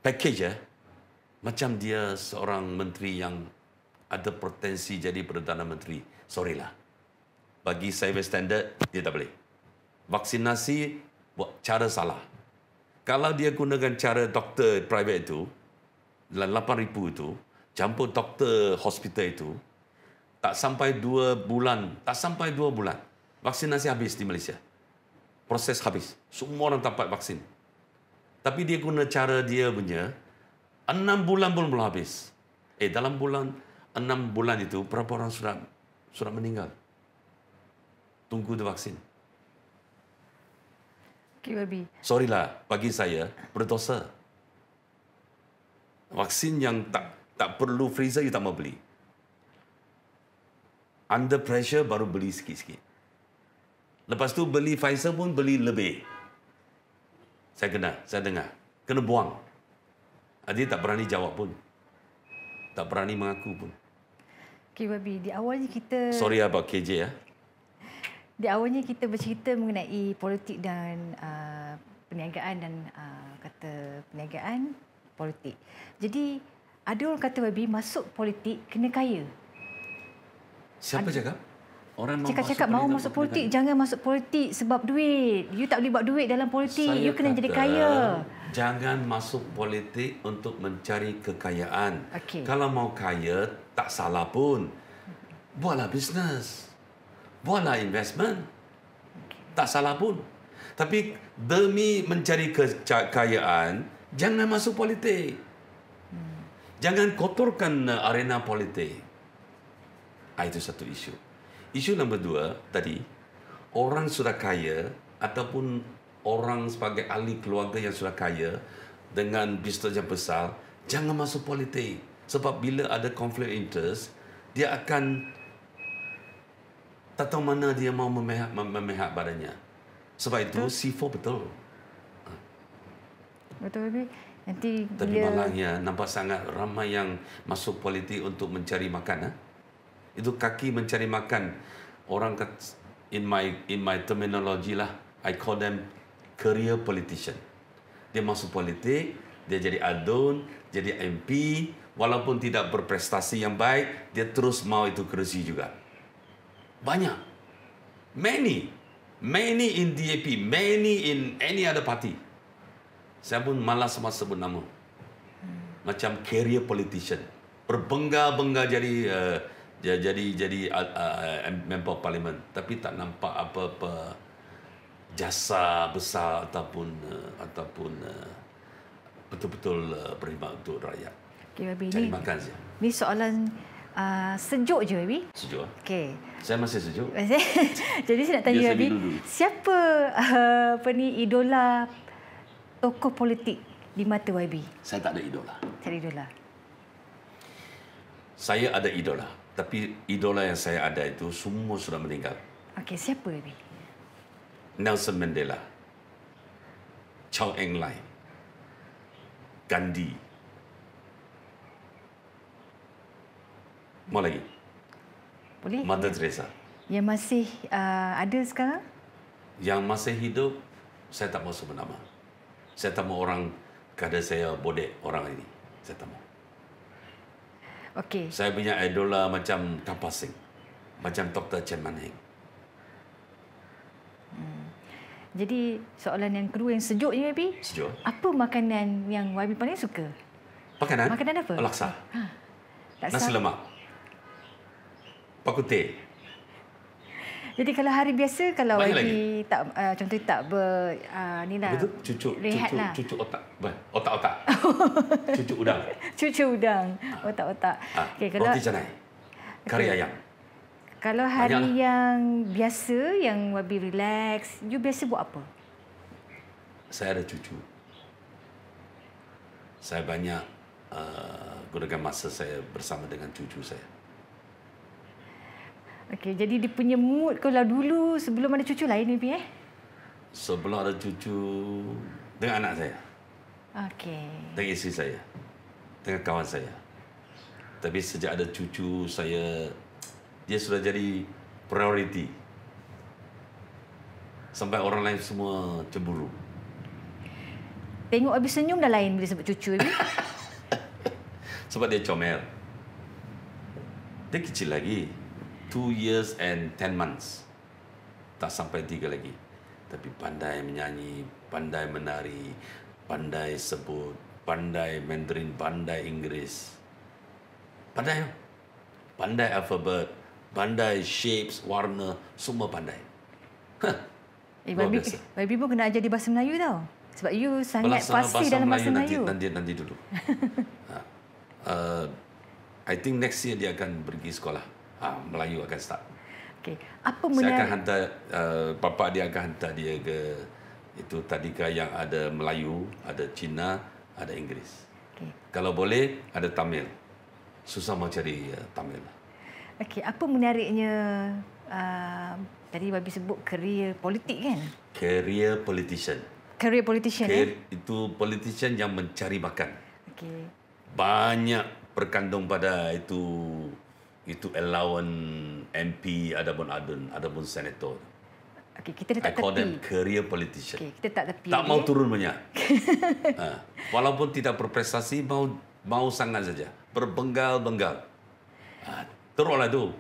A: package ya, macam dia seorang menteri yang ada potensi jadi Perdana Menteri. Sorry lah. Bagi saya standard, dia tak boleh vaksinasi buat cara salah. Kalau dia gunakan cara doktor private itu, dalam 8,000 itu, campur doktor hospital itu, tak sampai dua bulan, tak sampai dua bulan, vaksinasi habis di Malaysia. Proses habis. Semua orang dapat vaksin. Tapi dia guna cara dia punya, enam bulan pun belum habis. Eh, dalam bulan, enam bulan itu, berapa orang sudah, sudah meninggal? Tunggu dia vaksin. QRB. Sorry lah, bagi saya berdosa. Vaksin yang tak tak perlu freezer, you tak mau beli. Under pressure baru beli sikit-sikit. Lepas tu beli Pfizer pun beli lebih. Saya kena, saya dengar. Kena buang. Dia tak berani jawab pun. Tak berani mengaku pun.
B: KYB, di awalnya kita... Sorry
A: about KJ ya.
B: Di awalnya kita bercerita mengenai politik dan uh, perniagaan dan uh, kata perniagaan politik. Jadi ada orang kata Babi masuk politik kena kaya.
A: Siapa ada. cakap? Orang mau cakap mau masuk politik
B: jangan masuk politik sebab duit. You tak boleh buat duit dalam politik. Saya you kena jadi kaya.
A: Jangan masuk politik untuk mencari kekayaan. Okay. Kalau mau kaya tak salah pun. Buatlah bisnes buatlah investment. Tak salah pun. Tapi demi mencari kekayaan, jangan masuk politik. Jangan kotorkan uh, arena politik. Ah, itu satu isu. Isu nombor dua tadi, orang sudah kaya ataupun orang sebagai ahli keluarga yang sudah kaya dengan bisnes yang besar, jangan masuk politik. Sebab bila ada konflik interest, dia akan tak tahu mana dia mau memihak, memihak badannya. Sebab itu betul. C4 betul. Ha.
B: Betul tapi nanti tapi dia... malangnya
A: nampak sangat ramai yang masuk politik untuk mencari makan. Ha? Itu kaki mencari makan. Orang kat, in my in my terminology lah, I call them career politician. Dia masuk politik, dia jadi adun, jadi MP, walaupun tidak berprestasi yang baik, dia terus mau itu kerusi juga. Banyak. Many. Many in DAP. Many in any other party. Saya pun malas sama sebut nama. Macam career politician. Berbengga-bengga jadi uh, jadi jadi uh, member parlimen. Tapi tak nampak apa-apa jasa besar ataupun uh, ataupun betul-betul uh, berkhidmat untuk rakyat.
B: Okay, Terima kasih. Ini soalan Uh, sejuk je, Abi.
A: Sejuk. Ah. Okay. Saya masih sejuk.
B: Jadi saya nak tanya Biasa Abi, siapa uh, apa idola tokoh politik di mata YB?
A: Saya tak ada idola. Tak ada idola. Saya ada idola. Tapi idola yang saya ada itu semua sudah meninggal.
B: Okay. siapa Abi?
A: Nelson Mandela. Chow Eng Lai. Gandhi. Mau lagi? Boleh. Mother Teresa.
B: Yang masih uh, ada sekarang?
A: Yang masih hidup, saya tak mau sebut nama. Saya tak mau orang kata saya bodek orang ini. Saya tak mau. Okey. Saya punya idola macam Kapal Singh. Macam Dr. Chen Manheng.
B: Hmm. Jadi soalan yang kedua yang sejuk ni, Abi. Sejuk. Apa makanan yang Abi paling suka?
A: Makanan? Makanan apa? Laksa. Ha. Laksa. Nasi lemak pakute.
B: Jadi kalau hari biasa kalau Banyak lagi tak uh, ah, contoh tak ber uh, ni lah. Betul
A: cucu, rehat cucuk, lah. otak. Otak-otak. cucuk udang.
B: Cucu udang. Otak-otak. Ha. Okey kalau roti canai. Kari okay. ayam. Kalau hari Banyak lah. yang lah. biasa yang lebih relax, you biasa buat apa?
A: Saya ada cucu. Saya banyak uh, gunakan masa saya bersama dengan cucu saya.
B: Okey, jadi dia punya mood lah dulu sebelum ada cucu lain ni eh?
A: Sebelum ada cucu dengan anak saya. Okey. Dengan isteri saya. Dengan kawan saya. Tapi sejak ada cucu saya dia sudah jadi prioriti. Sampai orang lain semua cemburu.
B: Tengok habis senyum dah lain bila sebut cucu ni.
A: Sebab dia comel. Dia kecil lagi. Two years and ten months. Tak sampai tiga lagi. Tapi pandai menyanyi, pandai menari, pandai sebut, pandai Mandarin, pandai Inggeris. Pandai. Oh. Pandai alphabet, pandai shapes, warna, semua pandai. Eh, Babi,
B: Babi pun kena ajar di bahasa Melayu tau. Sebab you sangat Belasa pasti bahasa dalam Melayu, bahasa Melayu. Nanti,
A: nanti, nanti dulu. ha. uh, I think next year dia akan pergi sekolah ha, Melayu akan start.
B: Okey. Apa menarik? Saya akan
A: hantar uh, eh, bapa dia akan hantar dia ke itu tadika yang ada Melayu, ada Cina, ada Inggeris. Okay. Kalau boleh ada Tamil. Susah mau cari uh, Tamil.
B: Okey, apa menariknya uh, tadi Babi sebut career politik kan?
A: Kerjaya politician.
B: Kerjaya politician. Career,
A: eh? Itu politician yang mencari makan. Okey. Banyak berkandung pada itu itu allowan MP ada pun adun ada pun senator. Okey, kita letak tepi. I call tepi. them career politician. Okey,
B: kita tak tepi. Tak okay. mau turun
A: banyak. ha. Walaupun tidak berprestasi, mau mau sangat saja. Berbenggal-benggal. Ha. Teruklah tu.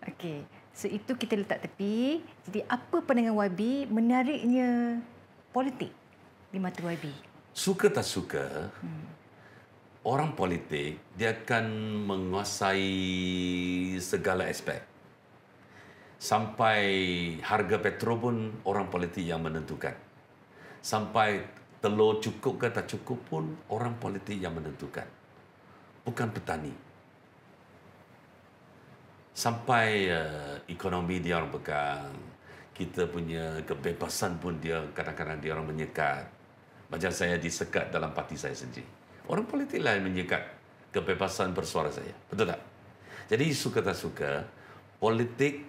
B: Okey. So itu kita letak tepi. Jadi apa pandangan YB menariknya politik di mata YB?
A: Suka tak suka, hmm orang politik dia akan menguasai segala aspek. Sampai harga petrol pun orang politik yang menentukan. Sampai telur cukup ke tak cukup pun orang politik yang menentukan. Bukan petani. Sampai uh, ekonomi dia orang pegang. Kita punya kebebasan pun dia kadang-kadang dia orang menyekat. Macam saya disekat dalam parti saya sendiri orang politik lain menyekat kebebasan bersuara saya. Betul tak? Jadi suka tak suka, politik,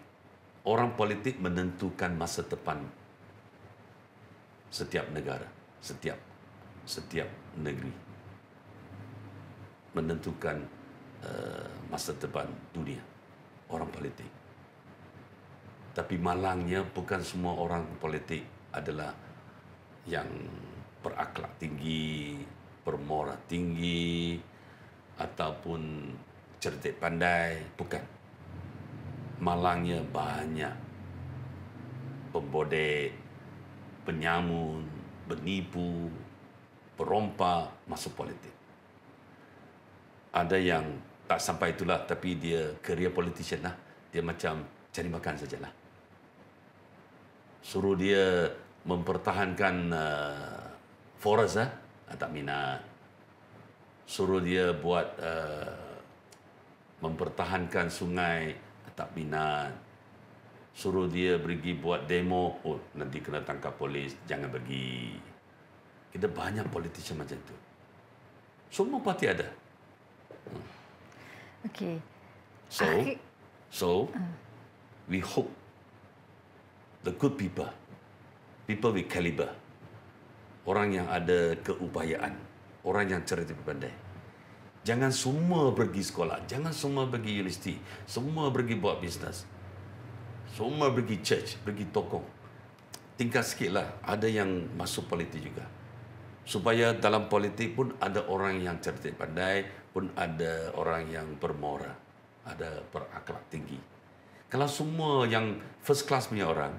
A: orang politik menentukan masa depan setiap negara, setiap setiap negeri. Menentukan uh, masa depan dunia, orang politik. Tapi malangnya bukan semua orang politik adalah yang berakhlak tinggi, bermora tinggi ataupun cerdik pandai bukan malangnya banyak pembodek penyamun penipu perompak masuk politik ada yang tak sampai itulah tapi dia kerja politician lah dia macam cari makan saja lah suruh dia mempertahankan uh, forest lah tak minat. Suruh dia buat uh, mempertahankan sungai, tak minat. Suruh dia pergi buat demo, oh nanti kena tangkap polis, jangan pergi. Kita banyak politician macam tu. Semua parti ada. Hmm. Okey. So, Akhir... so uh. we hope the good people, people with caliber, orang yang ada keupayaan, orang yang cerita pandai. Jangan semua pergi sekolah, jangan semua pergi universiti, semua pergi buat bisnes. Semua pergi church, pergi tokong. Tingkat sikitlah, ada yang masuk politik juga. Supaya dalam politik pun ada orang yang cerdik pandai, pun ada orang yang bermora, ada berakhlak tinggi. Kalau semua yang first class punya orang,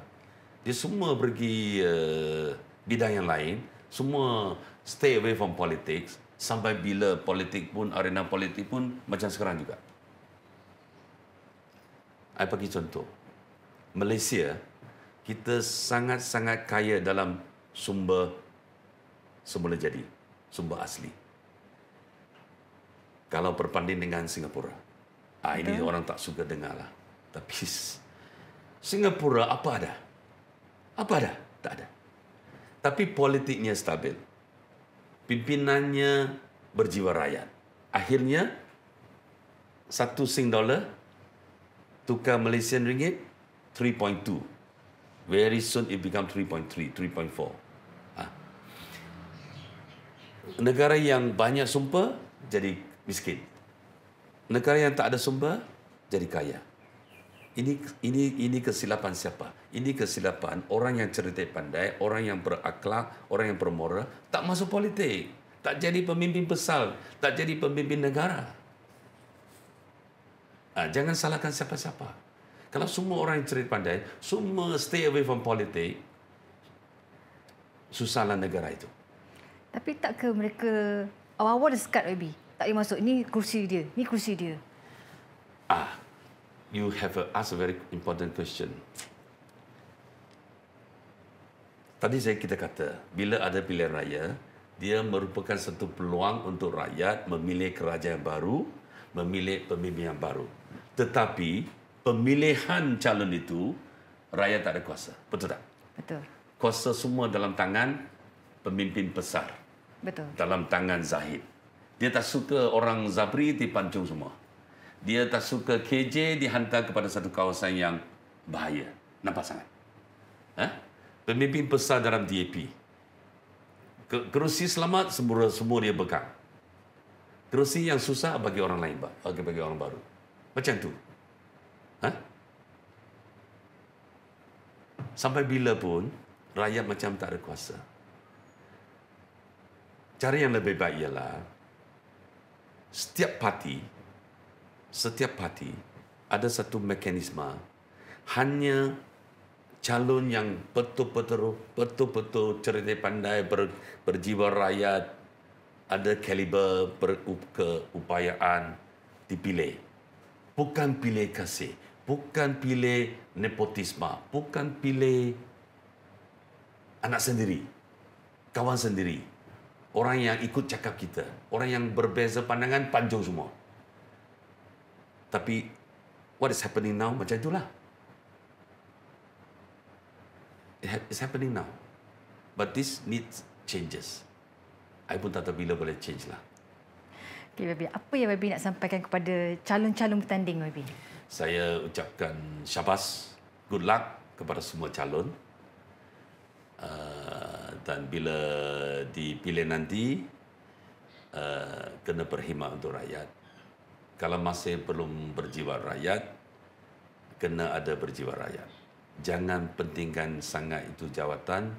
A: dia semua pergi uh, bidang yang lain, semua stay away from politics sampai bila politik pun arena politik pun macam sekarang juga. Saya bagi contoh. Malaysia kita sangat-sangat kaya dalam sumber semula jadi, sumber asli. Kalau berbanding dengan Singapura. Ah ini Betul. orang tak suka dengar lah. Tapi Singapura apa ada? Apa ada? Tak ada tapi politiknya stabil. Pimpinannya berjiwa rakyat. Akhirnya, satu sing dollar, tukar Malaysian ringgit, 3.2. Very soon it become 3.3, 3.4. Ha. Negara yang banyak sumpah, jadi miskin. Negara yang tak ada sumber, jadi kaya ini ini ini kesilapan siapa? Ini kesilapan orang yang cerita pandai, orang yang berakhlak, orang yang bermoral tak masuk politik, tak jadi pemimpin besar, tak jadi pemimpin negara. Ah, jangan salahkan siapa-siapa. Kalau semua orang yang cerita pandai, semua stay away from politik, susahlah negara itu.
B: Tapi tak ke mereka awal-awal dekat maybe? Tak dimasuk. Ini kursi dia. Ini kursi dia.
A: Ah, you have asked a very important question. Tadi saya kita kata, bila ada pilihan raya, dia merupakan satu peluang untuk rakyat memilih kerajaan baru, memilih pemimpin yang baru. Tetapi, pemilihan calon itu, rakyat tak ada kuasa. Betul tak? Betul. Kuasa semua dalam tangan pemimpin besar. Betul. Dalam tangan Zahid. Dia tak suka orang Zabri dipancung semua dia tak suka KJ dihantar kepada satu kawasan yang bahaya. Nampak sangat? Ha? Pemimpin besar dalam DAP. Kerusi selamat, semua, semua dia bekam. Kerusi yang susah bagi orang lain, bagi, bagi orang baru. Macam tu. Ha? Sampai bila pun, rakyat macam tak ada kuasa. Cara yang lebih baik ialah, setiap parti setiap parti ada satu mekanisme hanya calon yang betul-betul betul-betul cerdik pandai ber, berjiwa rakyat ada kaliber berkeupayaan dipilih bukan pilih kasih bukan pilih nepotisme bukan pilih anak sendiri kawan sendiri orang yang ikut cakap kita orang yang berbeza pandangan panjang semua tapi what is happening now macam itulah. It ha- it's happening now. But this needs changes. I pun tak tahu bila boleh change lah.
B: Okay, Baby. Apa yang Baby nak sampaikan kepada calon-calon bertanding, Baby?
A: Saya ucapkan syabas, good luck kepada semua calon. Uh, dan bila dipilih nanti, uh, kena berkhidmat untuk rakyat kalau masih belum berjiwa rakyat, kena ada berjiwa rakyat. Jangan pentingkan sangat itu jawatan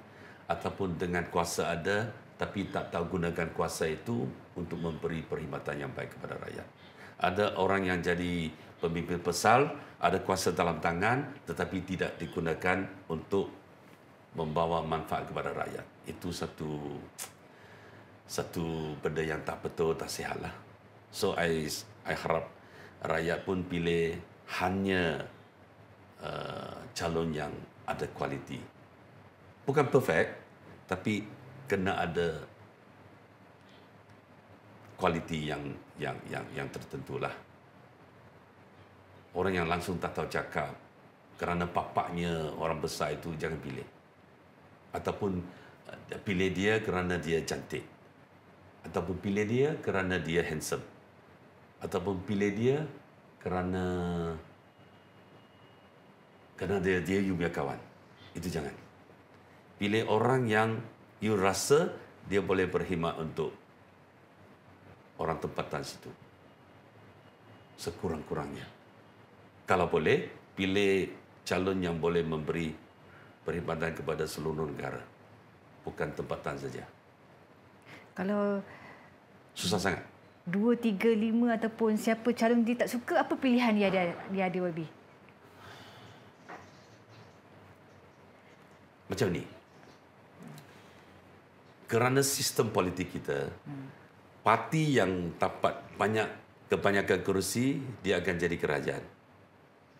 A: ataupun dengan kuasa ada tapi tak tahu gunakan kuasa itu untuk memberi perkhidmatan yang baik kepada rakyat. Ada orang yang jadi pemimpin pesal, ada kuasa dalam tangan tetapi tidak digunakan untuk membawa manfaat kepada rakyat. Itu satu satu benda yang tak betul, tak sihatlah. So I I harap rakyat pun pilih hanya uh, calon yang ada kualiti. Bukan perfect, tapi kena ada kualiti yang yang yang yang lah. Orang yang langsung tak tahu cakap kerana papaknya orang besar itu jangan pilih. Ataupun eh, pilih dia kerana dia cantik. Ataupun pilih dia kerana dia handsome ataupun pilih dia kerana kerana dia dia you punya kawan. Itu jangan. Pilih orang yang you rasa dia boleh berhima untuk orang tempatan situ. Sekurang-kurangnya. Kalau boleh, pilih calon yang boleh memberi perhimpunan kepada seluruh negara. Bukan tempatan saja. Kalau... Susah sangat
B: dua, tiga, lima ataupun siapa calon dia tak suka, apa pilihan dia ada, dia ada Wabi?
A: Macam ni. Kerana sistem politik kita, hmm. parti yang dapat banyak kebanyakan kerusi, dia akan jadi kerajaan.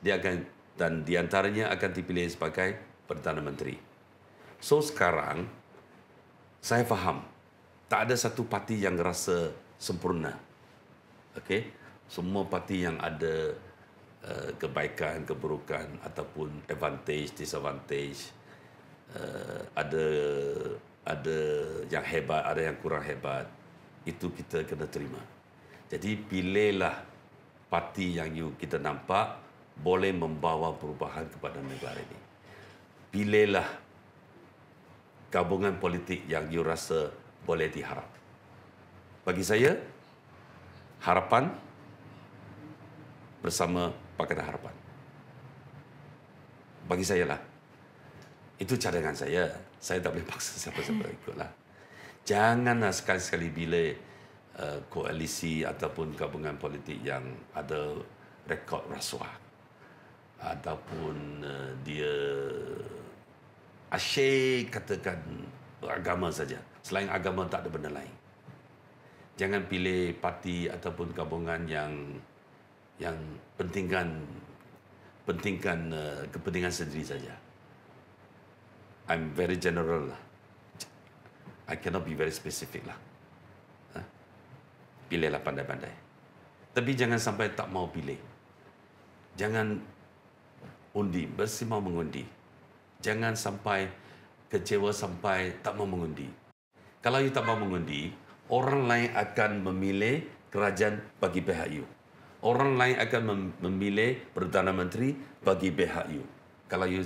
A: Dia akan dan di antaranya akan dipilih sebagai Perdana Menteri. So sekarang, saya faham, tak ada satu parti yang rasa sempurna. Okey. Semua parti yang ada uh, kebaikan, keburukan ataupun advantage, disadvantage uh, ada ada yang hebat, ada yang kurang hebat. Itu kita kena terima. Jadi pilihlah parti yang you kita nampak boleh membawa perubahan kepada negara ini. Pilihlah gabungan politik yang you rasa boleh diharap bagi saya harapan bersama Pakatan Harapan. Bagi saya lah. Itu cadangan saya. Saya tak boleh paksa siapa-siapa ikutlah. Janganlah sekali-sekali bila uh, koalisi ataupun gabungan politik yang ada rekod rasuah ataupun uh, dia asyik katakan agama saja. Selain agama tak ada benda lain jangan pilih parti ataupun gabungan yang yang pentingkan pentingkan uh, kepentingan sendiri saja. I'm very general lah. I cannot be very specific lah. Pilihlah pandai-pandai. Tapi jangan sampai tak mau pilih. Jangan undi, Bersih mau mengundi. Jangan sampai kecewa sampai tak mau mengundi. Kalau you tak mau mengundi, orang lain akan memilih kerajaan bagi PHU. Orang lain akan memilih Perdana Menteri bagi PHU. Kalau you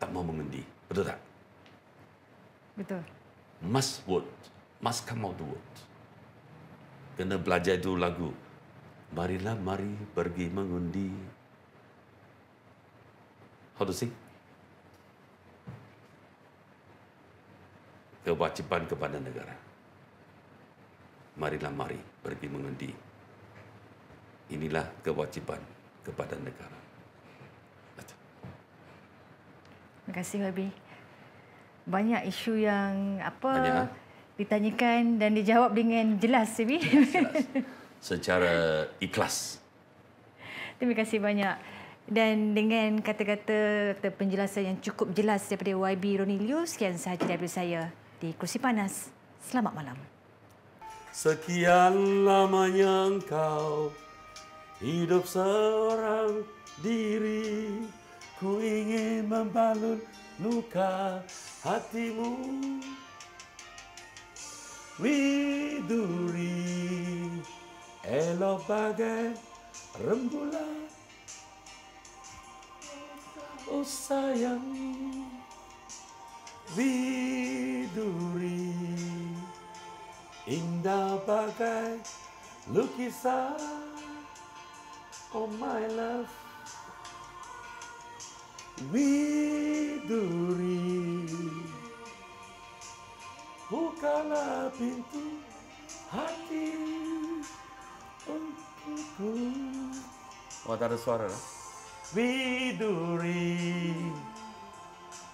A: tak mau mengundi. Betul tak? Betul. Must vote. Must come out to vote. Kena belajar itu lagu. Marilah mari pergi mengundi. How to sing? Kewajiban kepada negara marilah mari pergi mengundi. Inilah kewajiban kepada negara.
B: Terima kasih, Habib. Banyak isu yang apa Banyak. Ha? ditanyakan dan dijawab dengan jelas, Habib. Jelas, jelas.
A: Secara ikhlas.
B: Terima kasih banyak. Dan dengan kata-kata atau penjelasan yang cukup jelas daripada YB Roni Liu, sekian sahaja daripada saya di Kursi Panas. Selamat malam.
A: Sekian lamanya engkau hidup seorang diri Ku ingin membalut luka hatimu Widuri elok bagai rembulan Oh sayang Widuri Widuri Indah bagai lukisan Oh my love Widuri Bukalah pintu hati untukku Oh tak ada suara lah Widuri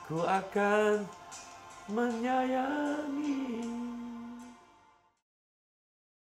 A: Ku akan menyayangi.